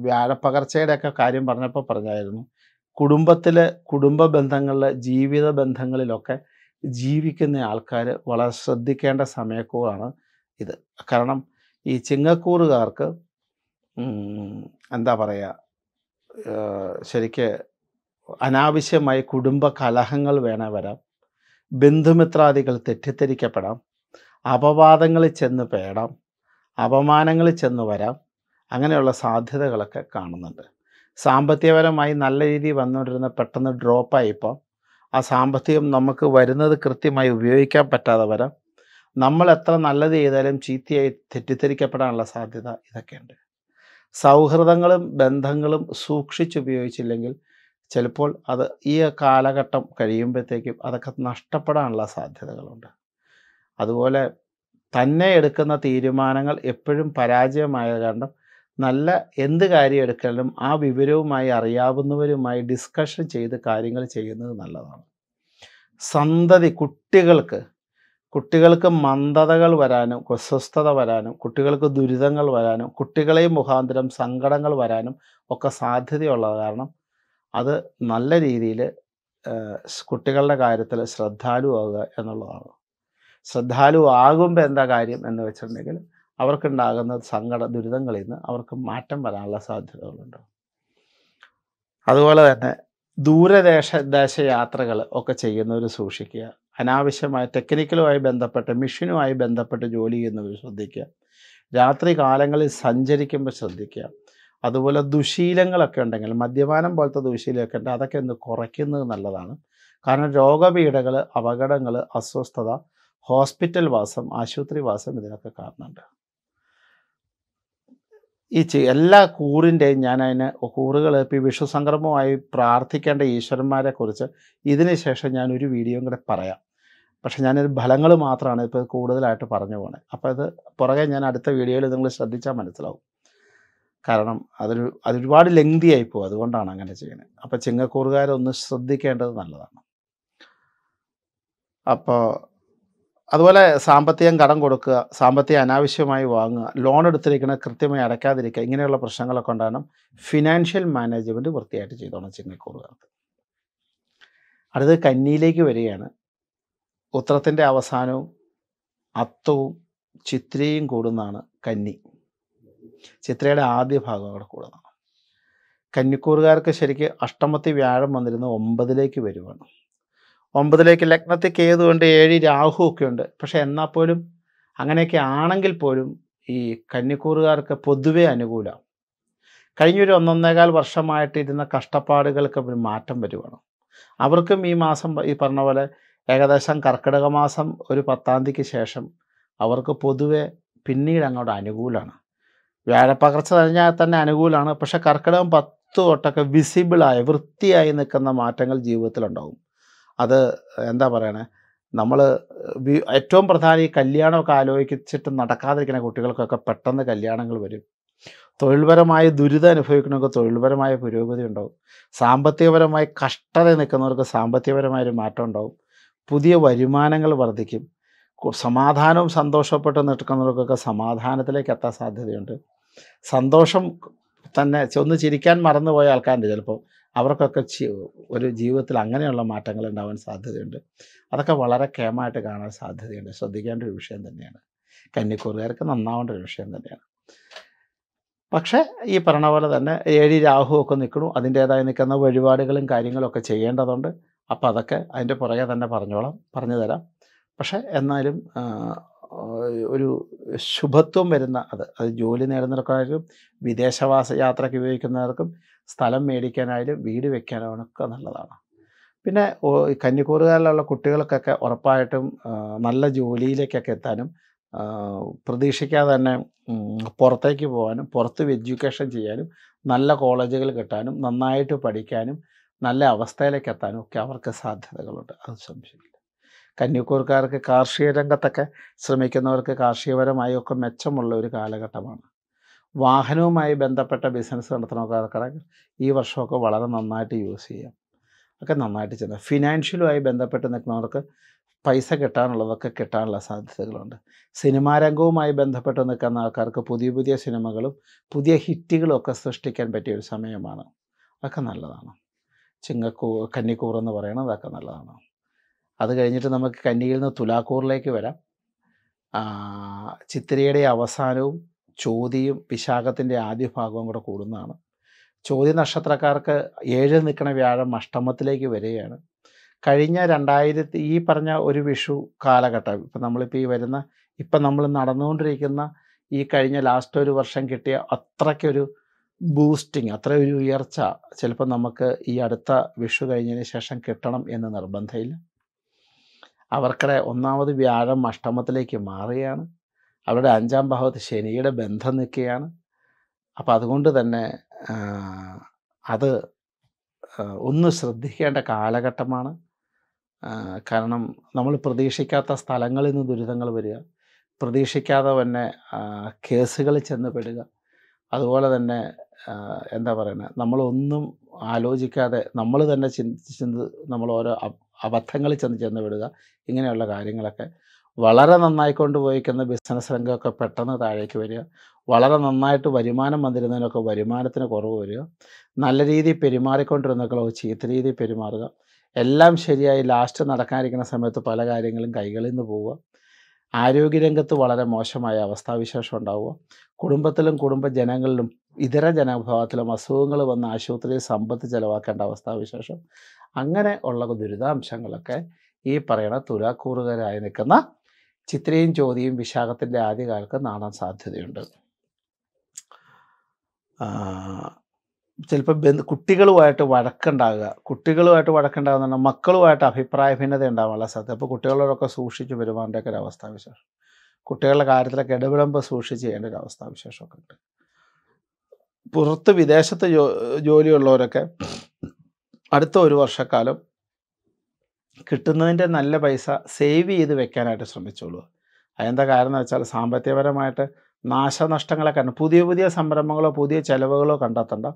വ്യാഴപ്പകർച്ചയുടെയൊക്കെ കാര്യം പറഞ്ഞപ്പോൾ പറഞ്ഞായിരുന്നു കുടുംബത്തിൽ കുടുംബ ബന്ധങ്ങളിൽ ജീവിത ബന്ധങ്ങളിലൊക്കെ ജീവിക്കുന്ന ആൾക്കാർ വളരെ ശ്രദ്ധിക്കേണ്ട സമയക്കൂറാണ് ഇത് കാരണം ഈ ചിങ്ങക്കൂറുകാർക്ക് എന്താ പറയുക ശരിക്ക് അനാവശ്യമായി കുടുംബ കലഹങ്ങൾ വേണേ വരാം ബന്ധുമിത്രാദികൾ തെറ്റിദ്ധരിക്കപ്പെടാം അപവാദങ്ങളിൽ ചെന്ന് പേടാം അപമാനങ്ങളിൽ ചെന്ന് വരാം അങ്ങനെയുള്ള സാധ്യതകളൊക്കെ കാണുന്നുണ്ട് സാമ്പത്തികപരമായി നല്ല രീതിയിൽ വന്നുകൊണ്ടിരുന്ന പെട്ടെന്ന് ഡ്രോപ്പായിപ്പോൾ ആ സാമ്പത്തികം നമുക്ക് വരുന്നത് കൃത്യമായി ഉപയോഗിക്കാൻ പറ്റാതെ വരാം നമ്മൾ എത്ര നല്ലത് ചെയ്താലും ചീത്തയായി തെറ്റിദ്ധരിക്കപ്പെടാനുള്ള സാധ്യത ഇതൊക്കെയുണ്ട് സൗഹൃദങ്ങളും ബന്ധങ്ങളും സൂക്ഷിച്ചുപയോഗിച്ചില്ലെങ്കിൽ ചിലപ്പോൾ അത് ഈ കാലഘട്ടം കഴിയുമ്പോഴത്തേക്കും അതൊക്കെ നഷ്ടപ്പെടാനുള്ള സാധ്യതകളുണ്ട് അതുപോലെ തന്നെ എടുക്കുന്ന തീരുമാനങ്ങൾ എപ്പോഴും പരാജയമായ കാരണം നല്ല എന്ത് കാര്യം എടുക്കലും ആ വിവരവുമായി അറിയാവുന്നവരുമായി ഡിസ്കഷൻ ചെയ്ത് കാര്യങ്ങൾ ചെയ്യുന്നത് നല്ലതാണ് സന്തതി കുട്ടികൾക്ക് കുട്ടികൾക്ക് മന്ദതകൾ വരാനും അസ്വസ്ഥത വരാനും കുട്ടികൾക്ക് ദുരിതങ്ങൾ വരാനും കുട്ടികളെ മുഖാന്തരം സങ്കടങ്ങൾ വരാനും ഒക്കെ സാധ്യതയുള്ളത് കാരണം അത് നല്ല രീതിയിൽ കുട്ടികളുടെ കാര്യത്തിൽ ശ്രദ്ധാലുവാകുക എന്നുള്ളതാണ് ആകുമ്പോൾ എന്താ കാര്യം എന്ന് വെച്ചിട്ടുണ്ടെങ്കിൽ അവർക്കുണ്ടാകുന്ന സങ്കട ദുരിതങ്ങളിൽ നിന്ന് അവർക്ക് മാറ്റം വരാനുള്ള സാധ്യതകളുണ്ട് അതുപോലെ തന്നെ ദൂരദേശ യാത്രകൾ ഒക്കെ ചെയ്യുന്നവർ സൂക്ഷിക്കുക അനാവശ്യമായ ടെക്നിക്കലുമായി ബന്ധപ്പെട്ട് മിഷനുമായി ബന്ധപ്പെട്ട് ജോലി ചെയ്യുന്നവർ ശ്രദ്ധിക്കുക രാത്രി കാലങ്ങളിൽ സഞ്ചരിക്കുമ്പോൾ ശ്രദ്ധിക്കുക അതുപോലെ ദുശീലങ്ങളൊക്കെ ഉണ്ടെങ്കിൽ മദ്യപാനം പോലത്തെ ദുശീലമൊക്കെ ഉണ്ട് അതൊക്കെ ഒന്ന് കുറയ്ക്കുന്നത് നല്ലതാണ് കാരണം രോഗപീഠകൾ അപകടങ്ങൾ അസ്വസ്ഥത ഹോസ്പിറ്റൽ വാസം ആശുപത്രി വാസം ഇതിനൊക്കെ കാരണമുണ്ട് ഈ എല്ലാ കൂറിൻ്റെയും ഞാൻ അതിന് കൂറുകൾ ഇപ്പം ഈ സംക്രമമായി പ്രാർത്ഥിക്കേണ്ട ഈശ്വരന്മാരെക്കുറിച്ച് ഇതിന് ശേഷം ഞാനൊരു വീഡിയോയും കൂടെ പറയാം പക്ഷേ ഞാനൊരു ഫലങ്ങൾ മാത്രമാണ് ഇപ്പോൾ കൂടുതലായിട്ട് പറഞ്ഞു പോകുന്നത് അപ്പോൾ അത് പുറകെ ഞാൻ അടുത്ത വീഡിയോയിൽ നിങ്ങൾ ശ്രദ്ധിച്ചാൽ മനസ്സിലാവും കാരണം അതൊരു അതൊരുപാട് ലെങ്തി പോകും അതുകൊണ്ടാണ് അങ്ങനെ ചെയ്യുന്നത് അപ്പോൾ ചിങ്ങക്കൂറുകാരൊന്ന് ശ്രദ്ധിക്കേണ്ടത് നല്ലതാണ് അപ്പോൾ അതുപോലെ സാമ്പത്തികം കടം കൊടുക്കുക സാമ്പത്തികം അനാവശ്യമായി വാങ്ങുക ലോൺ എടുത്തിരിക്കുന്ന കൃത്യമായി അടയ്ക്കാതിരിക്കുക ഇങ്ങനെയുള്ള പ്രശ്നങ്ങളൊക്കെ ഉണ്ടാകണം ഫിനാൻഷ്യൽ മാനേജ്മെൻറ്റ് വൃത്തിയായിട്ട് ചെയ്തോണം ചിങ്ങക്കൂറുകാർക്ക് അടുത്ത് കന്നിയിലേക്ക് വരികയാണ് ഉത്രത്തിൻ്റെ അവസാനവും അത്തവും ചിത്രയും കൂടുന്നതാണ് കന്നി ചിത്രയുടെ ആദ്യ ഭാഗം അവിടെ കൂടുന്നതാണ് കന്നിക്കൂറുകാർക്ക് ശരിക്കും അഷ്ടമത്തി വ്യാഴം വന്നിരുന്ന ഒമ്പതിലേക്ക് വരുവാണ് ഒമ്പതിലേക്ക് ലഗ്നത്തിൽ കേതുണ്ട് ഏഴ് രാഹു ഒക്കെ ഉണ്ട് പക്ഷേ എന്നാൽ പോലും അങ്ങനെയൊക്കെ ആണെങ്കിൽ പോലും ഈ കന്നിക്കൂറുകാർക്ക് പൊതുവേ അനുകൂല കഴിഞ്ഞൊരു ഒന്നൊന്നേകാൽ വർഷമായിട്ടിരുന്ന കഷ്ടപ്പാടുകൾക്ക് ഒരു മാറ്റം വരുവാണ് അവർക്കും ഈ മാസം ഈ പറഞ്ഞ പോലെ ഏകദേശം കർക്കിടക മാസം ഒരു പത്താം തീയതിക്ക് ശേഷം അവർക്ക് പൊതുവെ പിന്നീട് അങ്ങോട്ട് അനുകൂലമാണ് വ്യാഴപ്പകർച്ച തന്നെ തന്നെ അനുകൂലമാണ് പക്ഷേ കർക്കിടകം പത്ത് തൊട്ടൊക്കെ വിസിബിളായ വൃത്തിയായി നിൽക്കുന്ന മാറ്റങ്ങൾ ജീവിതത്തിലുണ്ടാകും അത് എന്താ പറയണേ നമ്മൾ ഏറ്റവും പ്രധാനം ഈ കല്യാണമൊക്കെ ആലോചിച്ചിട്ട് നടക്കാതിരിക്കുന്ന കുട്ടികൾക്കൊക്കെ പെട്ടെന്ന് കല്യാണങ്ങൾ വരും തൊഴിൽപരമായ ദുരിതം അനുഭവിക്കുന്നവർക്ക് തൊഴിൽപരമായ പുരോഗതി ഉണ്ടാവും സാമ്പത്തികപരമായി കഷ്ടത നിൽക്കുന്നവർക്ക് സാമ്പത്തികപരമായൊരു മാറ്റം ഉണ്ടാവും പുതിയ വരുമാനങ്ങൾ വർദ്ധിക്കും സമാധാനവും സന്തോഷപ്പെട്ട് നിൽക്കുന്നവർക്കൊക്കെ സമാധാനത്തിലേക്ക് എത്താൻ സാധ്യതയുണ്ട് സന്തോഷം തന്നെ ഒന്ന് ചിരിക്കാൻ മറന്നുപോയ ആൾക്കാരുണ്ട് ചിലപ്പോൾ അവർക്കൊക്കെ ഒരു ജീവിതത്തിൽ അങ്ങനെയുള്ള മാറ്റങ്ങൾ ഉണ്ടാവാൻ സാധ്യതയുണ്ട് അതൊക്കെ വളരെ കേമായിട്ട് കാണാൻ സാധ്യതയുണ്ട് ശ്രദ്ധിക്കേണ്ട ഒരു വിഷയം തന്നെയാണ് കന്നിക്കുറുകാർക്ക് നന്നാവേണ്ട ഒരു വിഷയം തന്നെയാണ് പക്ഷേ ഈ പറഞ്ഞ പോലെ തന്നെ ഏഴി രാഹു ഒക്കെ നിൽക്കണു അതിൻ്റേതായി നിൽക്കുന്ന വഴിപാടുകളും കാര്യങ്ങളൊക്കെ ചെയ്യേണ്ടതുണ്ട് അപ്പോൾ അതൊക്കെ അതിൻ്റെ പുറകെ തന്നെ പറഞ്ഞോളാം പറഞ്ഞു തരാം പക്ഷേ എന്നാലും ഒരു ശുഭത്വം വരുന്ന അത് അത് ജോലി നേടുന്നവർക്കായാലും വിദേശവാസ യാത്രയ്ക്ക് ഉപയോഗിക്കുന്നവർക്കും സ്ഥലം മേടിക്കാനായാലും വീട് വെക്കാനാണ് ഒക്കെ നല്ലതാണ് പിന്നെ കന്നിക്കൂറുകാരിലുള്ള കുട്ടികൾക്കൊക്കെ ഉറപ്പായിട്ടും നല്ല ജോലിയിലേക്കൊക്കെ എത്താനും പ്രതീക്ഷിക്കാതെ തന്നെ പുറത്തേക്ക് പോകാനും പുറത്ത് എഡ്യൂക്കേഷൻ ചെയ്യാനും നല്ല കോളേജുകൾ കിട്ടാനും നന്നായിട്ട് പഠിക്കാനും നല്ല അവസ്ഥയിലേക്ക് എത്താനും ഒക്കെ അവർക്ക് സാധ്യതകളുണ്ട് അത് സംശയമില്ല കന്നിക്കൂർക്കാർക്ക് കാർഷിക രംഗത്തൊക്കെ ശ്രമിക്കുന്നവർക്ക് കാർഷികപരമായൊക്കെ മെച്ചമുള്ള ഒരു കാലഘട്ടമാണ് വാഹനവുമായി ബന്ധപ്പെട്ട ബിസിനസ് നടത്തുന്നവർക്കാണെങ്കിൽ ഈ വർഷമൊക്കെ വളരെ നന്നായിട്ട് യൂസ് ചെയ്യാം ഒക്കെ നന്നായിട്ട് ചെയ്യാം ഫിനാൻഷ്യലുമായി ബന്ധപ്പെട്ട് നിൽക്കുന്നവർക്ക് പൈസ കിട്ടാനുള്ളതൊക്കെ കിട്ടാനുള്ള സാധ്യതകളുണ്ട് സിനിമാ രംഗവുമായി ബന്ധപ്പെട്ട് നിൽക്കുന്ന ആൾക്കാർക്ക് പുതിയ പുതിയ സിനിമകളും പുതിയ ഹിറ്റുകളും ഒക്കെ സൃഷ്ടിക്കാൻ പറ്റിയ ഒരു സമയമാണ് അതൊക്കെ നല്ലതാണ് ചിങ്ങക്കൂർ കന്നിക്കൂർ എന്ന് പറയുന്നത് അതൊക്കെ നല്ലതാണ് അത് കഴിഞ്ഞിട്ട് നമുക്ക് കന്നിയിൽ നിന്ന് തുലാക്കൂറിലേക്ക് വരാം ചിത്രയുടെ അവസാനവും ചോതിയും വിശാഖത്തിൻ്റെ ആദ്യ ഭാഗവും കൂടെ കൂടുന്നതാണ് ചോതി നക്ഷത്രക്കാർക്ക് ഏഴ് നിൽക്കുന്ന വ്യാഴം അഷ്ടമത്തിലേക്ക് വരികയാണ് കഴിഞ്ഞ രണ്ടായിരത്തി ഈ പറഞ്ഞ ഒരു വിഷു കാലഘട്ടം ഇപ്പം നമ്മളിപ്പോൾ ഈ വരുന്ന ഇപ്പം നമ്മൾ നടന്നുകൊണ്ടിരിക്കുന്ന ഈ കഴിഞ്ഞ ലാസ്റ്റ് ഒരു വർഷം കിട്ടിയ അത്രയ്ക്കൊരു ബൂസ്റ്റിംഗ് അത്ര ഒരു ഉയർച്ച ചിലപ്പോൾ നമുക്ക് ഈ അടുത്ത വിഷു കഴിഞ്ഞതിന് ശേഷം കിട്ടണം എന്ന് നിർബന്ധമില്ല അവർക്കിടെ ഒന്നാമത് വ്യാഴം അഷ്ടമത്തിലേക്ക് മാറുകയാണ് അവരുടെ അഞ്ചാം ഭാവത്ത് ശനിയുടെ ബന്ധം നിൽക്കുകയാണ് അപ്പോൾ അതുകൊണ്ട് തന്നെ അത് ഒന്ന് ശ്രദ്ധിക്കേണ്ട കാലഘട്ടമാണ് കാരണം നമ്മൾ പ്രതീക്ഷിക്കാത്ത സ്ഥലങ്ങളിൽ നിന്ന് ദുരിതങ്ങൾ വരിക പ്രതീക്ഷിക്കാതെ തന്നെ കേസുകൾ ചെന്നപ്പെടുക അതുപോലെ തന്നെ എന്താ പറയുന്നത് നമ്മളൊന്നും ആലോചിക്കാതെ നമ്മൾ തന്നെ ചിന്തിച്ച് നമ്മൾ ഓരോ അബദ്ധങ്ങളിൽ ചെന്ന് ചെന്ന് വിടുക ഇങ്ങനെയുള്ള കാര്യങ്ങളൊക്കെ വളരെ നന്നായി കൊണ്ടുപോയിക്കുന്ന ബിസിനസ് രംഗമൊക്കെ പെട്ടെന്ന് താഴേക്ക് വരിക വളരെ നന്നായിട്ട് വരുമാനം വന്നിരുന്നതിനൊക്കെ വരുമാനത്തിന് കുറവ് വരിക നല്ല രീതിയിൽ പെരുമാറിക്കൊണ്ടിരുന്നൊക്കെ ചീത്ത രീതിയിൽ പെരുമാറുക എല്ലാം ശരിയായി ലാസ്റ്റ് നടക്കാനിരിക്കുന്ന സമയത്ത് പല കാര്യങ്ങളും കൈകളിൽ നിന്ന് പോവുക ആരോഗ്യരംഗത്ത് വളരെ മോശമായ അവസ്ഥാവിശേഷം ഉണ്ടാവുക കുടുംബത്തിലും കുടുംബ ജനങ്ങളിലും ഇതര ജനവിഭാഗത്തിലും അസുഖങ്ങൾ വന്ന് ആശുപത്രിയിൽ സമ്പത്ത് ചെലവാക്കേണ്ട അവസ്ഥാവിശേഷം അങ്ങനെ ഉള്ള ദുരിതാംശങ്ങളൊക്കെ ഈ പറയുന്ന തുലാക്കൂറുകാരായി നിൽക്കുന്ന ചിത്രയും ചോദ്യയും വിശാഖത്തിൻ്റെ ആദ്യകാലത്ത് നാടാൻ സാധ്യതയുണ്ട് ചിലപ്പോൾ ബന്ധു കുട്ടികളുമായിട്ട് വഴക്കുണ്ടാകുക കുട്ടികളുമായിട്ട് വഴക്കുണ്ടാകുന്ന മക്കളുമായിട്ട് അഭിപ്രായ ഭിന്നത ഉണ്ടാവാനുള്ള സാധ്യത അപ്പോൾ കുട്ടികളോടൊക്കെ സൂക്ഷിച്ച് പെരുമാറേണ്ടൊക്കെ ഒരവസ്ഥ വിശേഷം കുട്ടികളുടെ കാര്യത്തിലൊക്കെ ഇടപെടുമ്പോൾ സൂക്ഷിച്ച് ചെയ്യേണ്ട ഒരു വിശേഷമൊക്കെ ഉണ്ട് പുറത്ത് വിദേശത്ത് ജോ ജോലിയുള്ളവരൊക്കെ അടുത്ത ഒരു വർഷക്കാലം കിട്ടുന്നതിൻ്റെ നല്ല പൈസ സേവ് ചെയ്ത് വെക്കാനായിട്ട് ശ്രമിച്ചോളൂ അതെന്താ കാരണം എന്ന് വെച്ചാൽ സാമ്പത്തികപരമായിട്ട് നാശനഷ്ടങ്ങളെ കാരണം പുതിയ പുതിയ സംരംഭങ്ങളോ പുതിയ ചിലവുകളോ കണ്ടെത്തേണ്ട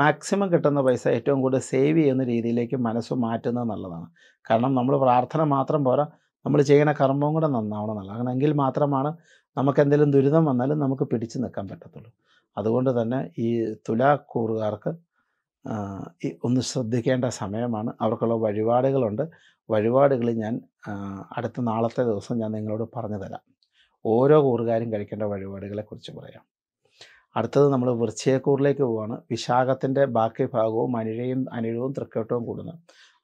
മാക്സിമം കിട്ടുന്ന പൈസ ഏറ്റവും കൂടുതൽ സേവ് ചെയ്യുന്ന രീതിയിലേക്ക് മനസ്സ് മാറ്റുന്നത് നല്ലതാണ് കാരണം നമ്മൾ പ്രാർത്ഥന മാത്രം പോരാ നമ്മൾ ചെയ്യുന്ന കർമ്മവും കൂടെ നന്നാവണം എന്നല്ല അങ്ങനെങ്കിൽ മാത്രമാണ് നമുക്ക് എന്തെങ്കിലും ദുരിതം വന്നാലും നമുക്ക് പിടിച്ചു നിൽക്കാൻ പറ്റത്തുള്ളൂ അതുകൊണ്ട് തന്നെ ഈ തുലാക്കൂറുകാർക്ക് ഒന്ന് ശ്രദ്ധിക്കേണ്ട സമയമാണ് അവർക്കുള്ള വഴിപാടുകളുണ്ട് വഴിപാടുകൾ ഞാൻ അടുത്ത നാളത്തെ ദിവസം ഞാൻ നിങ്ങളോട് പറഞ്ഞു തരാം ഓരോ കൂറുകാരും കഴിക്കേണ്ട വഴിപാടുകളെക്കുറിച്ച് പറയാം അടുത്തത് നമ്മൾ വൃശ്ചയക്കൂറിലേക്ക് പോവുകയാണ് വിശാഖത്തിൻ്റെ ബാക്കി ഭാഗവും അനിഴയും അനിഴവും തൃക്കോട്ടവും കൂടുന്നു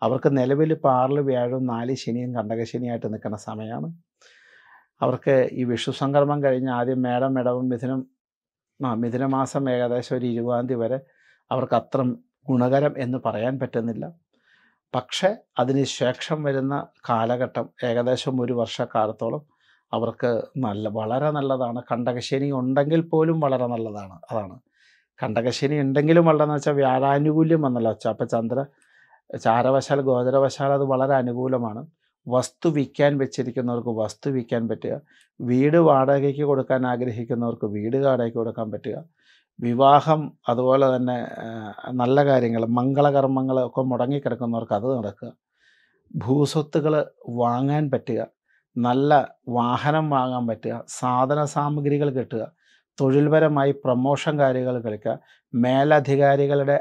അവർക്ക് നിലവിൽ ഇപ്പോൾ ആറിൽ വ്യാഴവും നാല് ശനിയും കണ്ടകശനിയായിട്ട് നിൽക്കുന്ന സമയമാണ് അവർക്ക് ഈ വിഷു സംക്രമം കഴിഞ്ഞ് ആദ്യം മേടം മേടവും മിഥുനം ആ മിഥുനമാസം ഏകദേശം ഒരു ഇരുപതാം തീയതി വരെ അവർക്ക് അത്ര ഗുണകരം എന്ന് പറയാൻ പറ്റുന്നില്ല പക്ഷേ അതിനുശേഷം വരുന്ന കാലഘട്ടം ഏകദേശം ഒരു വർഷക്കാലത്തോളം അവർക്ക് നല്ല വളരെ നല്ലതാണ് കണ്ടകശനി ഉണ്ടെങ്കിൽ പോലും വളരെ നല്ലതാണ് അതാണ് കണ്ടകശനി ഉണ്ടെങ്കിലും വളരെന്ന് വെച്ചാൽ വ്യാഴാനുകൂല്യം എന്നല്ല വെച്ചാൽ അപ്പം ചന്ദ്ര ചാരവശാൽ ഗോചരവശാൽ അത് വളരെ അനുകൂലമാണ് വസ്തു വിൽക്കാൻ വെച്ചിരിക്കുന്നവർക്ക് വസ്തു വിൽക്കാൻ പറ്റുക വീട് വാടകയ്ക്ക് കൊടുക്കാൻ ആഗ്രഹിക്കുന്നവർക്ക് വീട് വാടകയ്ക്ക് കൊടുക്കാൻ പറ്റുക വിവാഹം അതുപോലെ തന്നെ നല്ല കാര്യങ്ങൾ മംഗളകർമ്മങ്ങൾ ഒക്കെ മുടങ്ങിക്കിടക്കുന്നവർക്ക് അത് നടക്കുക ഭൂസ്വത്തുകൾ വാങ്ങാൻ പറ്റുക നല്ല വാഹനം വാങ്ങാൻ പറ്റുക സാധന സാമഗ്രികൾ കിട്ടുക തൊഴിൽപരമായി പ്രമോഷൻ കാര്യങ്ങൾ കളിക്കുക മേലധികാരികളുടെ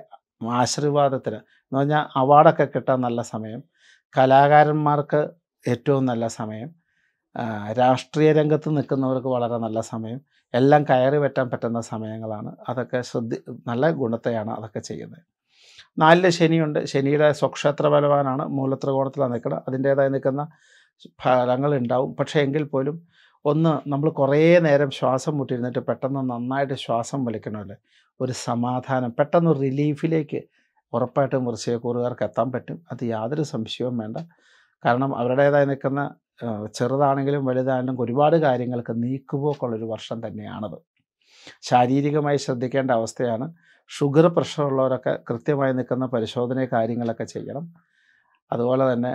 ആശീർവാദത്തിന് എന്ന് പറഞ്ഞാൽ അവാർഡൊക്കെ കിട്ടാൻ നല്ല സമയം കലാകാരന്മാർക്ക് ഏറ്റവും നല്ല സമയം രാഷ്ട്രീയ രംഗത്ത് നിൽക്കുന്നവർക്ക് വളരെ നല്ല സമയം എല്ലാം കയറി പറ്റാൻ പറ്റുന്ന സമയങ്ങളാണ് അതൊക്കെ ശ്രദ്ധി നല്ല ഗുണത്തെയാണ് അതൊക്കെ ചെയ്യുന്നത് നാലില് ശനിയുണ്ട് ശനിയുടെ സ്വക്ഷേത്ര ബലവാനാണ് മൂലത്രികോണത്തിലാണ് നിൽക്കുന്നത് അതിൻ്റേതായി നിൽക്കുന്ന ഫലങ്ങൾ ഉണ്ടാവും പക്ഷേ എങ്കിൽ പോലും ഒന്ന് നമ്മൾ കുറേ നേരം ശ്വാസം മുട്ടിയിരുന്നിട്ട് പെട്ടെന്ന് നന്നായിട്ട് ശ്വാസം വലിക്കണമല്ലേ ഒരു സമാധാനം പെട്ടെന്ന് റിലീഫിലേക്ക് ഉറപ്പായിട്ടും മുറിച്ചേക്കൂറുകാർക്ക് എത്താൻ പറ്റും അത് യാതൊരു സംശയവും വേണ്ട കാരണം അവരുടേതായി നിൽക്കുന്ന ചെറുതാണെങ്കിലും വലുതാണെങ്കിലും ഒരുപാട് കാര്യങ്ങൾക്ക് നീക്കുപോക്കുള്ളൊരു വർഷം തന്നെയാണത് ശാരീരികമായി ശ്രദ്ധിക്കേണ്ട അവസ്ഥയാണ് ഷുഗർ പ്രഷർ ഉള്ളവരൊക്കെ കൃത്യമായി നിൽക്കുന്ന പരിശോധന കാര്യങ്ങളൊക്കെ ചെയ്യണം അതുപോലെ തന്നെ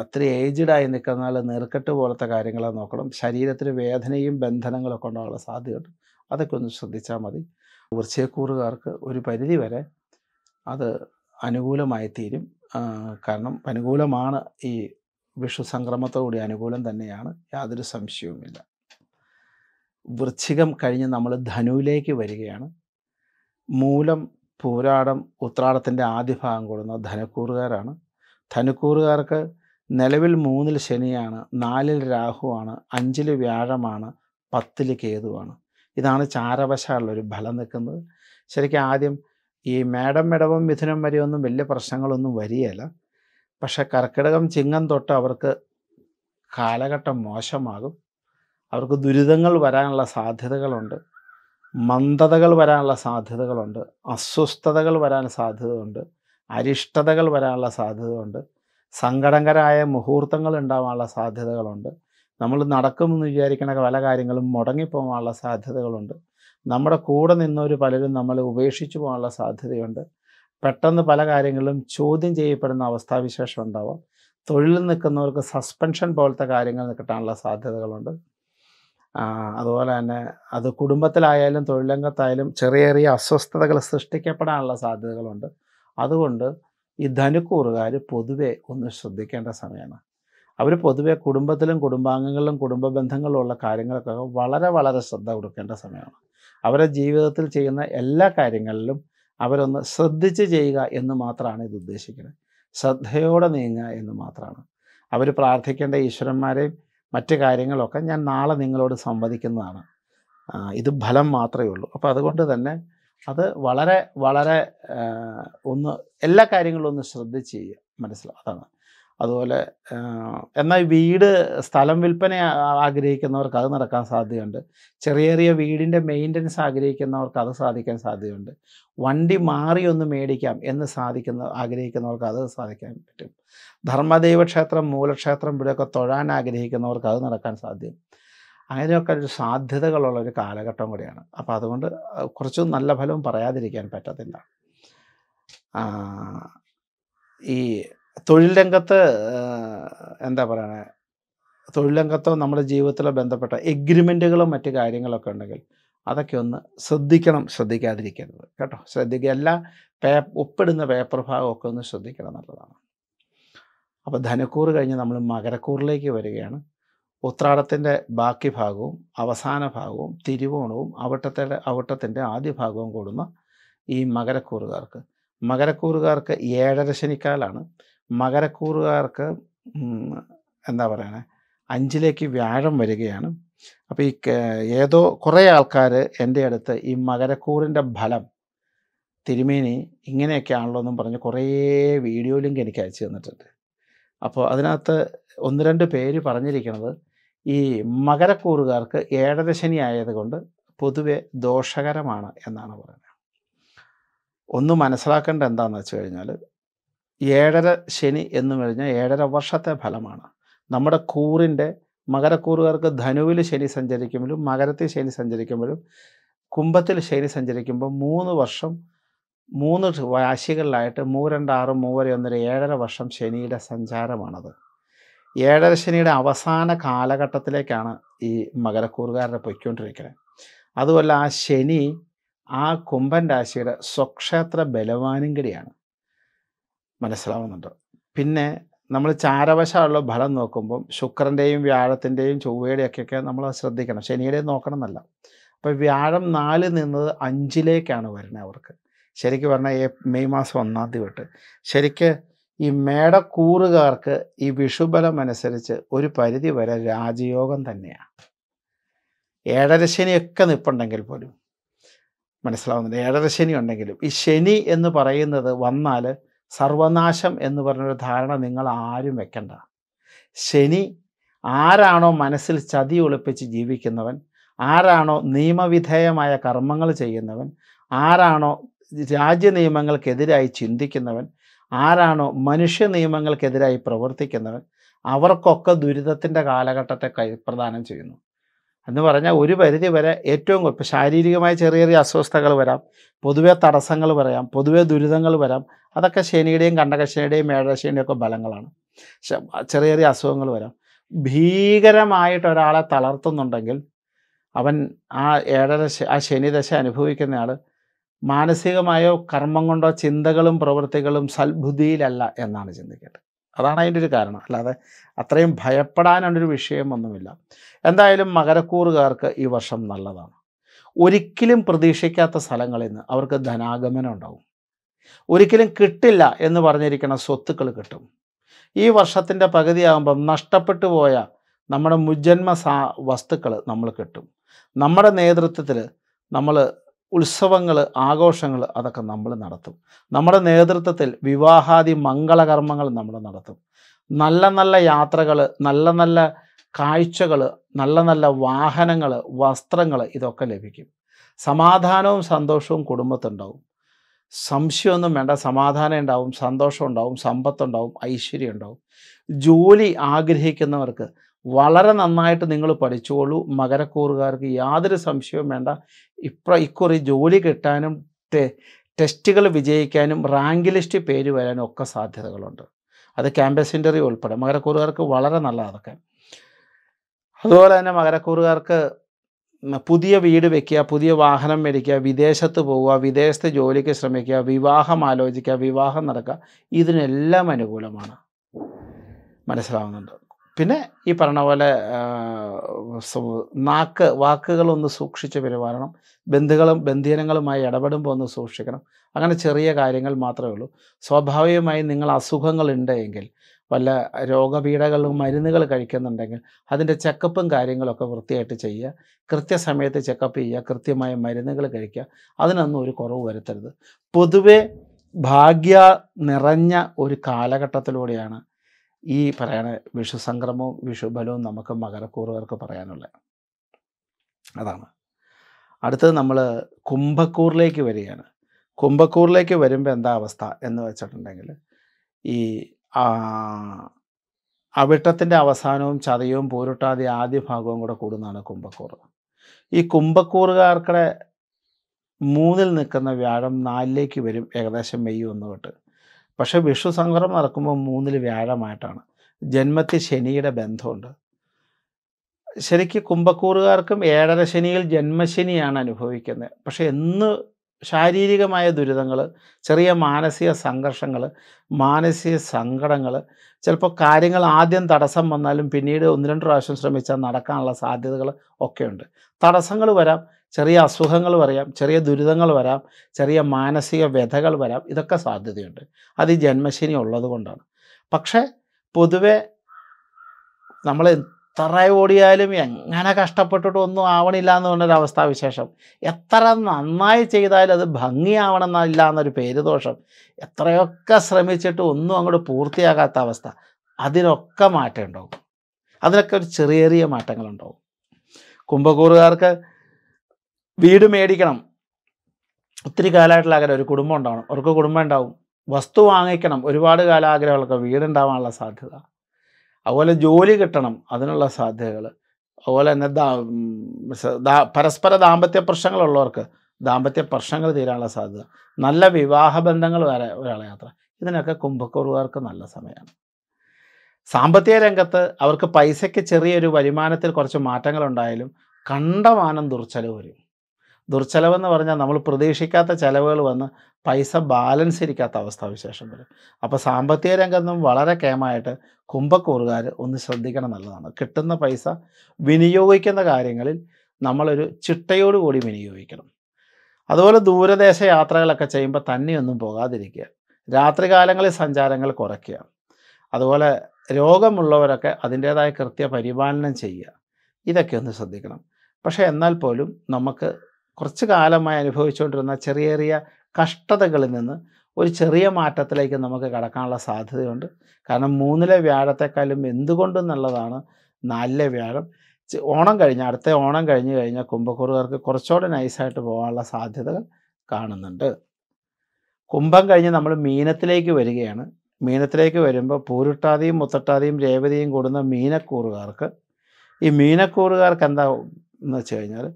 അത്ര ഏജ്ഡായി നിൽക്കുന്ന നീർക്കെട്ട് പോലത്തെ കാര്യങ്ങൾ നോക്കണം ശരീരത്തിന് വേദനയും ബന്ധനങ്ങളൊക്കെ ഉണ്ടാകാനുള്ള സാധ്യതയുണ്ട് അതൊക്കെ ഒന്ന് ശ്രദ്ധിച്ചാൽ മതി വൃശ്ചയക്കൂറുകാർക്ക് ഒരു പരിധി വരെ അത് അനുകൂലമായി തീരും കാരണം അനുകൂലമാണ് ഈ വിഷുസംക്രമത്തോടുകൂടി അനുകൂലം തന്നെയാണ് യാതൊരു സംശയവുമില്ല വൃശ്ചികം കഴിഞ്ഞ് നമ്മൾ ധനുവിലേക്ക് വരികയാണ് മൂലം പൂരാടം ഉത്രാടത്തിൻ്റെ ആദ്യ ഭാഗം കൊടുന്ന ധനക്കൂറുകാരാണ് ധനുക്കൂറുകാർക്ക് നിലവിൽ മൂന്നിൽ ശനിയാണ് നാലിൽ രാഹുവാണ് അഞ്ചിൽ വ്യാഴമാണ് പത്തിൽ കേതുവാണ് ഇതാണ് ചാരവശാലുള്ളൊരു ഫലം നിൽക്കുന്നത് ശരിക്കും ആദ്യം ഈ മേടം മിടവും മിഥുനം വരെയൊന്നും വലിയ പ്രശ്നങ്ങളൊന്നും വരികയില്ല പക്ഷെ കർക്കിടകം ചിങ്ങം തൊട്ട് അവർക്ക് കാലഘട്ടം മോശമാകും അവർക്ക് ദുരിതങ്ങൾ വരാനുള്ള സാധ്യതകളുണ്ട് മന്ദതകൾ വരാനുള്ള സാധ്യതകളുണ്ട് അസ്വസ്ഥതകൾ വരാൻ സാധ്യതയുണ്ട് അരിഷ്ടതകൾ വരാനുള്ള സാധ്യതയുണ്ട് സങ്കടങ്കരായ മുഹൂർത്തങ്ങൾ ഉണ്ടാവാനുള്ള സാധ്യതകളുണ്ട് നമ്മൾ നടക്കുമെന്ന് വിചാരിക്കുന്ന പല കാര്യങ്ങളും മുടങ്ങിപ്പോകാനുള്ള സാധ്യതകളുണ്ട് നമ്മുടെ കൂടെ നിന്നവർ പലരും നമ്മളെ ഉപേക്ഷിച്ചു പോകാനുള്ള സാധ്യതയുണ്ട് പെട്ടെന്ന് പല കാര്യങ്ങളിലും ചോദ്യം ചെയ്യപ്പെടുന്ന അവസ്ഥാവിശേഷം ഉണ്ടാവാം തൊഴിലിൽ നിൽക്കുന്നവർക്ക് സസ്പെൻഷൻ പോലത്തെ കാര്യങ്ങൾ കിട്ടാനുള്ള സാധ്യതകളുണ്ട് അതുപോലെ തന്നെ അത് കുടുംബത്തിലായാലും തൊഴിലംഗത്തായാലും ചെറിയ ചെറിയ അസ്വസ്ഥതകൾ സൃഷ്ടിക്കപ്പെടാനുള്ള സാധ്യതകളുണ്ട് അതുകൊണ്ട് ഈ ധനുക്കൂറുകാർ പൊതുവെ ഒന്ന് ശ്രദ്ധിക്കേണ്ട സമയമാണ് അവർ പൊതുവെ കുടുംബത്തിലും കുടുംബാംഗങ്ങളിലും കുടുംബ ബന്ധങ്ങളിലുള്ള കാര്യങ്ങൾക്കൊക്കെ വളരെ വളരെ ശ്രദ്ധ കൊടുക്കേണ്ട സമയമാണ് അവരുടെ ജീവിതത്തിൽ ചെയ്യുന്ന എല്ലാ കാര്യങ്ങളിലും അവരൊന്ന് ശ്രദ്ധിച്ച് ചെയ്യുക എന്ന് മാത്രമാണ് ഇത് ഉദ്ദേശിക്കുന്നത് ശ്രദ്ധയോടെ നീങ്ങുക എന്ന് മാത്രമാണ് അവർ പ്രാർത്ഥിക്കേണ്ട ഈശ്വരന്മാരെയും മറ്റ് കാര്യങ്ങളൊക്കെ ഞാൻ നാളെ നിങ്ങളോട് സംവദിക്കുന്നതാണ് ഇത് ഫലം മാത്രമേ ഉള്ളൂ അപ്പോൾ അതുകൊണ്ട് തന്നെ അത് വളരെ വളരെ ഒന്ന് എല്ലാ കാര്യങ്ങളും ഒന്ന് ശ്രദ്ധിച്ച് ചെയ്യുക മനസ്സിലാവും അതാണ് അതുപോലെ എന്നാൽ വീട് സ്ഥലം വിൽപ്പന ആഗ്രഹിക്കുന്നവർക്ക് അത് നടക്കാൻ സാധ്യതയുണ്ട് ചെറിയ ചെറിയ വീടിൻ്റെ മെയിൻ്റനൻസ് ആഗ്രഹിക്കുന്നവർക്ക് അത് സാധിക്കാൻ സാധ്യതയുണ്ട് വണ്ടി മാറി ഒന്ന് മേടിക്കാം എന്ന് സാധിക്കുന്ന ആഗ്രഹിക്കുന്നവർക്ക് അത് സാധിക്കാൻ പറ്റും ധർമ്മദൈവ ക്ഷേത്രം മൂലക്ഷേത്രം ഇവിടെയൊക്കെ തൊഴാൻ ആഗ്രഹിക്കുന്നവർക്ക് അത് നടക്കാൻ സാധ്യം അങ്ങനെയൊക്കെ ഒരു സാധ്യതകളുള്ള ഒരു കാലഘട്ടം കൂടിയാണ് അപ്പോൾ അതുകൊണ്ട് കുറച്ച് നല്ല ഫലവും പറയാതിരിക്കാൻ പറ്റത്തില്ല ഈ തൊഴിൽ രംഗത്ത് എന്താ പറയണേ തൊഴിൽ രംഗത്തോ നമ്മുടെ ജീവിതത്തിലോ ബന്ധപ്പെട്ട എഗ്രിമെൻറ്റുകളും മറ്റു കാര്യങ്ങളൊക്കെ ഉണ്ടെങ്കിൽ അതൊക്കെ ഒന്ന് ശ്രദ്ധിക്കണം ശ്രദ്ധിക്കാതിരിക്കരുത് കേട്ടോ ശ്രദ്ധിക്കുക എല്ലാ പേ ഒപ്പിടുന്ന പേപ്പർ ഭാഗമൊക്കെ ഒന്ന് ശ്രദ്ധിക്കണം എന്നുള്ളതാണ് അപ്പോൾ ധനുക്കൂർ കഴിഞ്ഞ് നമ്മൾ മകരക്കൂറിലേക്ക് വരികയാണ് ഉത്രാടത്തിൻ്റെ ബാക്കി ഭാഗവും അവസാന ഭാഗവും തിരുവോണവും അവിട്ടത്തെ അവിട്ടത്തിൻ്റെ ആദ്യ ഭാഗവും കൂടുന്ന ഈ മകരക്കൂറുകാർക്ക് മകരക്കൂറുകാർക്ക് ഏഴര ശനിക്കാലാണ് മകരക്കൂറുകാർക്ക് എന്താ പറയണേ അഞ്ചിലേക്ക് വ്യാഴം വരികയാണ് അപ്പോൾ ഈ ഏതോ കുറേ ആൾക്കാർ എൻ്റെ അടുത്ത് ഈ മകരക്കൂറിൻ്റെ ഫലം തിരുമേനി ഇങ്ങനെയൊക്കെയാണല്ലോ എന്നും പറഞ്ഞ് കുറേ വീഡിയോ ലിങ്ക് എനിക്ക് അയച്ചു തന്നിട്ടുണ്ട് അപ്പോൾ അതിനകത്ത് ഒന്ന് രണ്ട് പേര് പറഞ്ഞിരിക്കുന്നത് ഈ മകരക്കൂറുകാർക്ക് ഏഴരശനി ആയതുകൊണ്ട് പൊതുവെ ദോഷകരമാണ് എന്നാണ് പറയുന്നത് ഒന്ന് മനസ്സിലാക്കേണ്ട എന്താണെന്ന് വെച്ച് കഴിഞ്ഞാൽ ഏഴര ശനി എന്ന് കഴിഞ്ഞാൽ ഏഴര വർഷത്തെ ഫലമാണ് നമ്മുടെ കൂറിൻ്റെ മകരക്കൂറുകാർക്ക് ധനുവിൽ ശനി സഞ്ചരിക്കുമ്പോഴും മകരത്തിൽ ശനി സഞ്ചരിക്കുമ്പോഴും കുംഭത്തിൽ ശനി സഞ്ചരിക്കുമ്പോൾ മൂന്ന് വർഷം മൂന്ന് രാശികളിലായിട്ട് മൂരണ്ടാറ് മൂവര ഒന്നര ഏഴര വർഷം ശനിയുടെ സഞ്ചാരമാണത് ഏഴര ശനിയുടെ അവസാന കാലഘട്ടത്തിലേക്കാണ് ഈ മകരക്കൂറുകാരുടെ പൊയ്ക്കൊണ്ടിരിക്കുന്നത് അതുപോലെ ആ ശനി ആ കുംഭൻ രാശിയുടെ സ്വക്ഷേത്ര ബലവാനും കൂടിയാണ് മനസ്സിലാവുന്നുണ്ട് പിന്നെ നമ്മൾ ചാരവശമുള്ള ഫലം നോക്കുമ്പം ശുക്രൻ്റെയും വ്യാഴത്തിൻ്റെയും ചൊവ്വയുടെയൊക്കെ നമ്മൾ ശ്രദ്ധിക്കണം ശനിയുടെയും നോക്കണം എന്നല്ല അപ്പോൾ വ്യാഴം നാല് നിന്നത് അഞ്ചിലേക്കാണ് വരുന്നത് അവർക്ക് ശരിക്കും പറഞ്ഞാൽ മെയ് മാസം ഒന്നാം തീയതി തൊട്ട് ശരിക്ക് ഈ മേടക്കൂറുകാർക്ക് ഈ വിഷുബലം അനുസരിച്ച് ഒരു പരിധി വരെ രാജയോഗം തന്നെയാണ് ഏഴരശനിയൊക്കെ നിപ്പുണ്ടെങ്കിൽ പോലും മനസ്സിലാവുന്നുണ്ട് ഏഴരശനി ഉണ്ടെങ്കിലും ഈ ശനി എന്ന് പറയുന്നത് വന്നാൽ സർവനാശം എന്ന് പറഞ്ഞൊരു ധാരണ നിങ്ങൾ ആരും വെക്കണ്ട ശനി ആരാണോ മനസ്സിൽ ചതി ഒളിപ്പിച്ച് ജീവിക്കുന്നവൻ ആരാണോ നിയമവിധേയമായ കർമ്മങ്ങൾ ചെയ്യുന്നവൻ ആരാണോ രാജ്യ നിയമങ്ങൾക്കെതിരായി ചിന്തിക്കുന്നവൻ ആരാണോ മനുഷ്യ നിയമങ്ങൾക്കെതിരായി പ്രവർത്തിക്കുന്നവൻ അവർക്കൊക്കെ ദുരിതത്തിൻ്റെ കാലഘട്ടത്തെ പ്രദാനം ചെയ്യുന്നു എന്ന് പറഞ്ഞാൽ ഒരു പരിധി വരെ ഏറ്റവും ഇപ്പോൾ ശാരീരികമായ ചെറിയ ചെറിയ അസ്വസ്ഥതകൾ വരാം പൊതുവേ തടസ്സങ്ങൾ പറയാം പൊതുവേ ദുരിതങ്ങൾ വരാം അതൊക്കെ ശനിയുടെയും കണ്ടകശനിയുടെയും മേഴശനിയുടെയും ഒക്കെ ബലങ്ങളാണ് ചെറിയ ചെറിയ അസുഖങ്ങൾ വരാം ഭീകരമായിട്ട് ഒരാളെ തളർത്തുന്നുണ്ടെങ്കിൽ അവൻ ആ ഏഴര ആ ശനിദശ അനുഭവിക്കുന്നയാൾ മാനസികമായോ കർമ്മം കൊണ്ടോ ചിന്തകളും പ്രവൃത്തികളും സൽബുദ്ധിയിലല്ല എന്നാണ് ചിന്തിക്കേണ്ടത് അതാണ് അതിൻ്റെ ഒരു കാരണം അല്ലാതെ അത്രയും ഭയപ്പെടാനുള്ളൊരു വിഷയമൊന്നുമില്ല എന്തായാലും മകരക്കൂറുകാർക്ക് ഈ വർഷം നല്ലതാണ് ഒരിക്കലും പ്രതീക്ഷിക്കാത്ത സ്ഥലങ്ങളിൽ നിന്ന് അവർക്ക് ധനാഗമനം ഉണ്ടാവും ഒരിക്കലും കിട്ടില്ല എന്ന് പറഞ്ഞിരിക്കുന്ന സ്വത്തുക്കൾ കിട്ടും ഈ വർഷത്തിൻ്റെ പകുതിയാകുമ്പം നഷ്ടപ്പെട്ടു പോയ നമ്മുടെ മുജ്ജന്മ സാ വസ്തുക്കൾ നമ്മൾ കിട്ടും നമ്മുടെ നേതൃത്വത്തിൽ നമ്മൾ ഉത്സവങ്ങൾ ആഘോഷങ്ങൾ അതൊക്കെ നമ്മൾ നടത്തും നമ്മുടെ നേതൃത്വത്തിൽ വിവാഹാദി മംഗളകർമ്മങ്ങൾ നമ്മൾ നടത്തും നല്ല നല്ല യാത്രകൾ നല്ല നല്ല കാഴ്ചകൾ നല്ല നല്ല വാഹനങ്ങൾ വസ്ത്രങ്ങൾ ഇതൊക്കെ ലഭിക്കും സമാധാനവും സന്തോഷവും കുടുംബത്തുണ്ടാവും സംശയമൊന്നും വേണ്ട സമാധാനം ഉണ്ടാവും സന്തോഷം ഉണ്ടാവും സമ്പത്തുണ്ടാവും ഐശ്വര്യം ഉണ്ടാവും ജോലി ആഗ്രഹിക്കുന്നവർക്ക് വളരെ നന്നായിട്ട് നിങ്ങൾ പഠിച്ചോളൂ മകരക്കൂറുകാർക്ക് യാതൊരു സംശയവും വേണ്ട ഇപ്ര ഇക്കുറി ജോലി കിട്ടാനും ടെസ്റ്റുകൾ വിജയിക്കാനും റാങ്ക് ലിസ്റ്റ് പേര് വരാനും ഒക്കെ സാധ്യതകളുണ്ട് അത് ക്യാമ്പസ് ഇൻ്റർവ്യൂ ഉൾപ്പെടെ മകരക്കൂറുകാർക്ക് വളരെ നല്ല അതൊക്കെ അതുപോലെ തന്നെ മകരക്കൂറുകാർക്ക് പുതിയ വീട് വെക്കുക പുതിയ വാഹനം മേടിക്കുക വിദേശത്ത് പോവുക വിദേശത്ത് ജോലിക്ക് ശ്രമിക്കുക വിവാഹം ആലോചിക്കുക വിവാഹം നടക്കുക ഇതിനെല്ലാം അനുകൂലമാണ് മനസ്സിലാവുന്നുണ്ട് പിന്നെ ഈ പറഞ്ഞ പോലെ നാക്ക് വാക്കുകളൊന്ന് സൂക്ഷിച്ച് പെരുമാറണം ബന്ധുക്കളും ബന്ധീനങ്ങളുമായി ഇടപെടുമ്പോൾ ഒന്ന് സൂക്ഷിക്കണം അങ്ങനെ ചെറിയ കാര്യങ്ങൾ മാത്രമേ ഉള്ളൂ സ്വാഭാവികമായി നിങ്ങൾ അസുഖങ്ങളുണ്ട് എങ്കിൽ വല്ല രോഗപീഠകളും മരുന്നുകൾ കഴിക്കുന്നുണ്ടെങ്കിൽ അതിൻ്റെ ചെക്കപ്പും കാര്യങ്ങളൊക്കെ വൃത്തിയായിട്ട് ചെയ്യുക കൃത്യസമയത്ത് ചെക്കപ്പ് ചെയ്യുക കൃത്യമായ മരുന്നുകൾ കഴിക്കുക അതിനൊന്നും ഒരു കുറവ് വരുത്തരുത് പൊതുവെ ഭാഗ്യ നിറഞ്ഞ ഒരു കാലഘട്ടത്തിലൂടെയാണ് ഈ പറയണ വിഷു സംക്രമവും നമുക്ക് മകരക്കൂറുകാർക്ക് പറയാനുള്ള അതാണ് അടുത്തത് നമ്മൾ കുംഭക്കൂറിലേക്ക് വരികയാണ് കുംഭക്കൂറിലേക്ക് വരുമ്പോൾ എന്താ അവസ്ഥ എന്ന് വെച്ചിട്ടുണ്ടെങ്കിൽ ഈ അവിട്ടത്തിൻ്റെ അവസാനവും ചതയവും പോരുട്ടാതി ആദ്യ ഭാഗവും കൂടെ കൂടുന്നതാണ് കുംഭക്കൂർ ഈ കുംഭക്കൂറുകാർക്കടെ മൂന്നിൽ നിൽക്കുന്ന വ്യാഴം നാലിലേക്ക് വരും ഏകദേശം മെയ് ഒന്ന് തൊട്ട് പക്ഷേ വിഷു സംക്രമം നടക്കുമ്പോൾ മൂന്നിൽ വ്യാഴമായിട്ടാണ് ജന്മത്തിൽ ശനിയുടെ ബന്ധമുണ്ട് ശരിക്ക് കുംഭക്കൂറുകാർക്കും ഏഴര ശനിയിൽ ജന്മശനിയാണ് അനുഭവിക്കുന്നത് പക്ഷേ എന്ന് ശാരീരികമായ ദുരിതങ്ങൾ ചെറിയ മാനസിക സംഘർഷങ്ങൾ മാനസിക സങ്കടങ്ങൾ ചിലപ്പോൾ കാര്യങ്ങൾ ആദ്യം തടസ്സം വന്നാലും പിന്നീട് ഒന്ന് രണ്ട് പ്രാവശ്യം ശ്രമിച്ചാൽ നടക്കാനുള്ള സാധ്യതകൾ ഒക്കെയുണ്ട് തടസ്സങ്ങൾ വരാം ചെറിയ അസുഖങ്ങൾ വരാം ചെറിയ ദുരിതങ്ങൾ വരാം ചെറിയ മാനസിക വ്യഥകൾ വരാം ഇതൊക്കെ സാധ്യതയുണ്ട് അത് ഈ ജന്മശനി ഉള്ളത് കൊണ്ടാണ് പക്ഷേ പൊതുവെ നമ്മൾ എത്ര ഓടിയാലും എങ്ങനെ കഷ്ടപ്പെട്ടിട്ട് ഒന്നും ആവണില്ല എന്ന് പറഞ്ഞൊരു അവസ്ഥാവിശേഷം എത്ര നന്നായി ചെയ്താലും അത് ഭംഗിയാവണമെന്നില്ല എന്നൊരു പേരുദോഷം എത്രയൊക്കെ ശ്രമിച്ചിട്ട് ഒന്നും അങ്ങോട്ട് പൂർത്തിയാകാത്ത അവസ്ഥ അതിനൊക്കെ മാറ്റം ഉണ്ടാവും അതിനൊക്കെ ഒരു ചെറിയ ചെറിയ മാറ്റങ്ങളുണ്ടാവും കുംഭകൂറുകാർക്ക് വീട് മേടിക്കണം ഒത്തിരി കാലമായിട്ടുള്ള ആഗ്രഹം ഒരു കുടുംബം ഉണ്ടാവണം അവർക്ക് കുടുംബം ഉണ്ടാവും വസ്തു വാങ്ങിക്കണം ഒരുപാട് കാല ആഗ്രഹങ്ങളൊക്കെ വീടുണ്ടാവാനുള്ള സാധ്യത അതുപോലെ ജോലി കിട്ടണം അതിനുള്ള സാധ്യതകൾ അതുപോലെ തന്നെ പരസ്പര ദാമ്പത്യ പ്രശ്നങ്ങളുള്ളവർക്ക് ദാമ്പത്യ പ്രശ്നങ്ങൾ തീരാനുള്ള സാധ്യത നല്ല വിവാഹ ബന്ധങ്ങൾ വരെ ഒരാളെ യാത്ര ഇതിനൊക്കെ കുംഭക്കുറുകാർക്ക് നല്ല സമയമാണ് സാമ്പത്തിക രംഗത്ത് അവർക്ക് പൈസയ്ക്ക് ചെറിയൊരു വരുമാനത്തിൽ കുറച്ച് മാറ്റങ്ങളുണ്ടായാലും കണ്ടമാനം ദുർച്ചലവ് വരും ദുർച്ചെലവെന്ന് പറഞ്ഞാൽ നമ്മൾ പ്രതീക്ഷിക്കാത്ത ചിലവുകൾ വന്ന് പൈസ ബാലൻസ് ഇരിക്കാത്ത വിശേഷം വരും അപ്പോൾ സാമ്പത്തിക രംഗത്തും വളരെ കേമായിട്ട് കുംഭക്കൂറുകാർ ഒന്ന് ശ്രദ്ധിക്കണം നല്ലതാണ് കിട്ടുന്ന പൈസ വിനിയോഗിക്കുന്ന കാര്യങ്ങളിൽ നമ്മളൊരു ചിട്ടയോടുകൂടി വിനിയോഗിക്കണം അതുപോലെ ദൂരദേശ യാത്രകളൊക്കെ ചെയ്യുമ്പോൾ തന്നെയൊന്നും പോകാതിരിക്കുക രാത്രികാലങ്ങളിൽ സഞ്ചാരങ്ങൾ കുറയ്ക്കുക അതുപോലെ രോഗമുള്ളവരൊക്കെ അതിൻ്റേതായ കൃത്യ പരിപാലനം ചെയ്യുക ഇതൊക്കെ ഒന്ന് ശ്രദ്ധിക്കണം പക്ഷേ എന്നാൽ പോലും നമുക്ക് കുറച്ച് കാലമായി അനുഭവിച്ചുകൊണ്ടിരുന്ന ചെറിയ ചെറിയ കഷ്ടതകളിൽ നിന്ന് ഒരു ചെറിയ മാറ്റത്തിലേക്ക് നമുക്ക് കടക്കാനുള്ള സാധ്യതയുണ്ട് കാരണം മൂന്നിലെ വ്യാഴത്തെക്കാളും എന്തുകൊണ്ടും നല്ലതാണ് നാലിലെ വ്യാഴം ഓണം കഴിഞ്ഞ അടുത്ത ഓണം കഴിഞ്ഞ് കഴിഞ്ഞാൽ കുംഭക്കൂറുകാർക്ക് കുറച്ചുകൂടെ നൈസായിട്ട് പോകാനുള്ള സാധ്യതകൾ കാണുന്നുണ്ട് കുംഭം കഴിഞ്ഞ് നമ്മൾ മീനത്തിലേക്ക് വരികയാണ് മീനത്തിലേക്ക് വരുമ്പോൾ പൂരുട്ടാതെയും മുത്തട്ടാതിയും രേവതിയും കൂടുന്ന മീനക്കൂറുകാർക്ക് ഈ മീനക്കൂറുകാർക്ക് എന്താ എന്ന് വെച്ച് കഴിഞ്ഞാൽ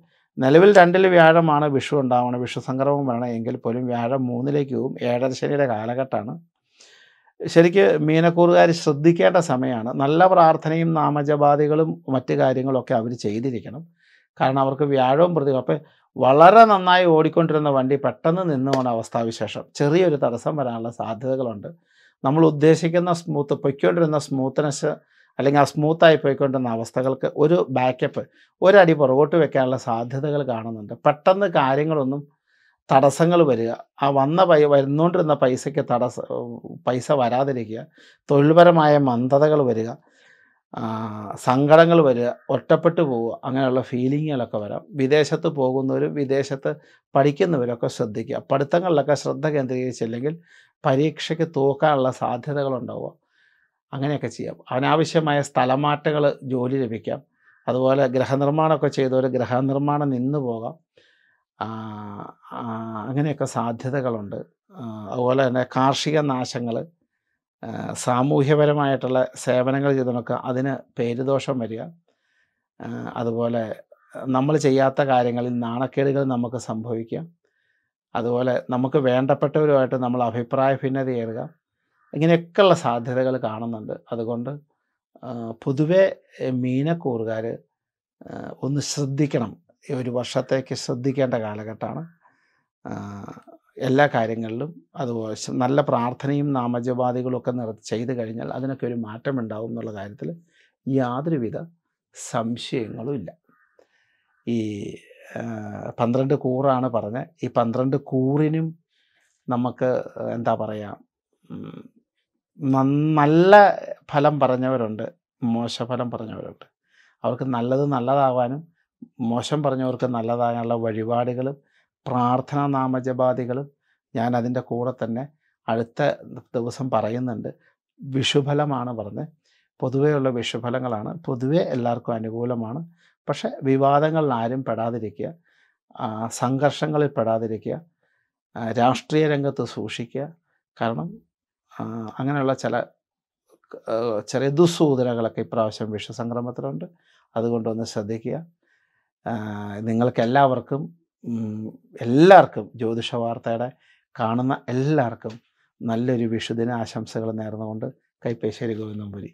നിലവിൽ രണ്ടിൽ വ്യാഴമാണ് വിഷു ഉണ്ടാവണം വിഷു സംക്രമം വേണം എങ്കിൽ പോലും വ്യാഴം മൂന്നിലേക്ക് പോവും ഏഴര ശനിയുടെ കാലഘട്ടമാണ് ശരിക്ക് മീനക്കൂറുകാർ ശ്രദ്ധിക്കേണ്ട സമയമാണ് നല്ല പ്രാർത്ഥനയും നാമജപാതികളും മറ്റു കാര്യങ്ങളൊക്കെ അവർ ചെയ്തിരിക്കണം കാരണം അവർക്ക് വ്യാഴവും പ്രതി അപ്പോൾ വളരെ നന്നായി ഓടിക്കൊണ്ടിരുന്ന വണ്ടി പെട്ടെന്ന് നിന്ന് പോണ അവസ്ഥാവിശേഷം ചെറിയൊരു തടസ്സം വരാനുള്ള സാധ്യതകളുണ്ട് നമ്മൾ ഉദ്ദേശിക്കുന്ന സ്മൂത്ത് പൊയ്ക്കൊണ്ടിരുന്ന സ്മൂത്ത്നെസ് അല്ലെങ്കിൽ ആ സ്മൂത്തായി പോയിക്കൊണ്ടിരുന്ന അവസ്ഥകൾക്ക് ഒരു ബാക്കപ്പ് ഒരടി പുറകോട്ട് വെക്കാനുള്ള സാധ്യതകൾ കാണുന്നുണ്ട് പെട്ടെന്ന് കാര്യങ്ങളൊന്നും തടസ്സങ്ങൾ വരിക ആ വന്ന പൈ വരുന്നുകൊണ്ടിരുന്ന പൈസയ്ക്ക് തടസ്സ പൈസ വരാതിരിക്കുക തൊഴിൽപരമായ മന്ദതകൾ വരിക സങ്കടങ്ങൾ വരിക ഒറ്റപ്പെട്ടു പോവുക അങ്ങനെയുള്ള ഫീലിങ്ങുകളൊക്കെ വരാം വിദേശത്ത് പോകുന്നവരും വിദേശത്ത് പഠിക്കുന്നവരൊക്കെ ശ്രദ്ധിക്കുക പഠിത്തങ്ങളിലൊക്കെ ശ്രദ്ധ കേന്ദ്രീകരിച്ചില്ലെങ്കിൽ പരീക്ഷയ്ക്ക് തോക്കാനുള്ള സാധ്യതകളുണ്ടാവുക അങ്ങനെയൊക്കെ ചെയ്യാം അനാവശ്യമായ സ്ഥലമാറ്റങ്ങൾ ജോലി ലഭിക്കാം അതുപോലെ ഗ്രഹനിർമ്മാണമൊക്കെ ചെയ്തവരെ ഗ്രഹനിർമ്മാണം നിന്നു പോകാം അങ്ങനെയൊക്കെ സാധ്യതകളുണ്ട് അതുപോലെ തന്നെ കാർഷിക നാശങ്ങൾ സാമൂഹ്യപരമായിട്ടുള്ള സേവനങ്ങൾ ചെയ്തതൊക്കെ അതിന് പേരുദോഷം വരിക അതുപോലെ നമ്മൾ ചെയ്യാത്ത കാര്യങ്ങളിൽ നാണക്കേടുകൾ നമുക്ക് സംഭവിക്കാം അതുപോലെ നമുക്ക് വേണ്ടപ്പെട്ടവരുമായിട്ട് നമ്മൾ അഭിപ്രായ ഭിന്നത ഏറുക ഇങ്ങനെയൊക്കെയുള്ള സാധ്യതകൾ കാണുന്നുണ്ട് അതുകൊണ്ട് പൊതുവെ മീനക്കൂറുകാർ ഒന്ന് ശ്രദ്ധിക്കണം ഒരു വർഷത്തേക്ക് ശ്രദ്ധിക്കേണ്ട കാലഘട്ടമാണ് എല്ലാ കാര്യങ്ങളിലും അതുപോലെ നല്ല പ്രാർത്ഥനയും നാമജപാദികളൊക്കെ നിർ ചെയ്ത് കഴിഞ്ഞാൽ അതിനൊക്കെ ഒരു മാറ്റം ഉണ്ടാവും എന്നുള്ള കാര്യത്തിൽ യാതൊരുവിധ സംശയങ്ങളും ഇല്ല ഈ പന്ത്രണ്ട് കൂറാണ് പറഞ്ഞത് ഈ പന്ത്രണ്ട് കൂറിനും നമുക്ക് എന്താ പറയുക നല്ല ഫലം പറഞ്ഞവരുണ്ട് മോശഫലം പറഞ്ഞവരുണ്ട് അവർക്ക് നല്ലത് നല്ലതാവാനും മോശം പറഞ്ഞവർക്ക് നല്ലതാകാനുള്ള വഴിപാടുകളും പ്രാർത്ഥനാ നാമജപാദികളും ഞാൻ അതിൻ്റെ കൂടെ തന്നെ അടുത്ത ദിവസം പറയുന്നുണ്ട് വിഷുഫലമാണ് പറഞ്ഞ് പൊതുവെയുള്ള വിഷുഫലങ്ങളാണ് പൊതുവെ എല്ലാവർക്കും അനുകൂലമാണ് പക്ഷെ വിവാദങ്ങളിൽ ആരും പെടാതിരിക്കുക സംഘർഷങ്ങളിൽ പെടാതിരിക്കുക രാഷ്ട്രീയ രംഗത്ത് സൂക്ഷിക്കുക കാരണം അങ്ങനെയുള്ള ചില ചെറിയ ദുസ്സൂചനകളൊക്കെ ഇപ്രാവശ്യം വിഷസംക്രമത്തിലുണ്ട് അതുകൊണ്ടൊന്ന് ശ്രദ്ധിക്കുക നിങ്ങൾക്കെല്ലാവർക്കും എല്ലാവർക്കും ജ്യോതിഷ വാർത്തയുടെ കാണുന്ന എല്ലാവർക്കും നല്ലൊരു വിഷുദിന ആശംസകൾ നേർന്നുകൊണ്ട് കൈപ്പേശ്ശേരി ഗോവിന്ദംപുരി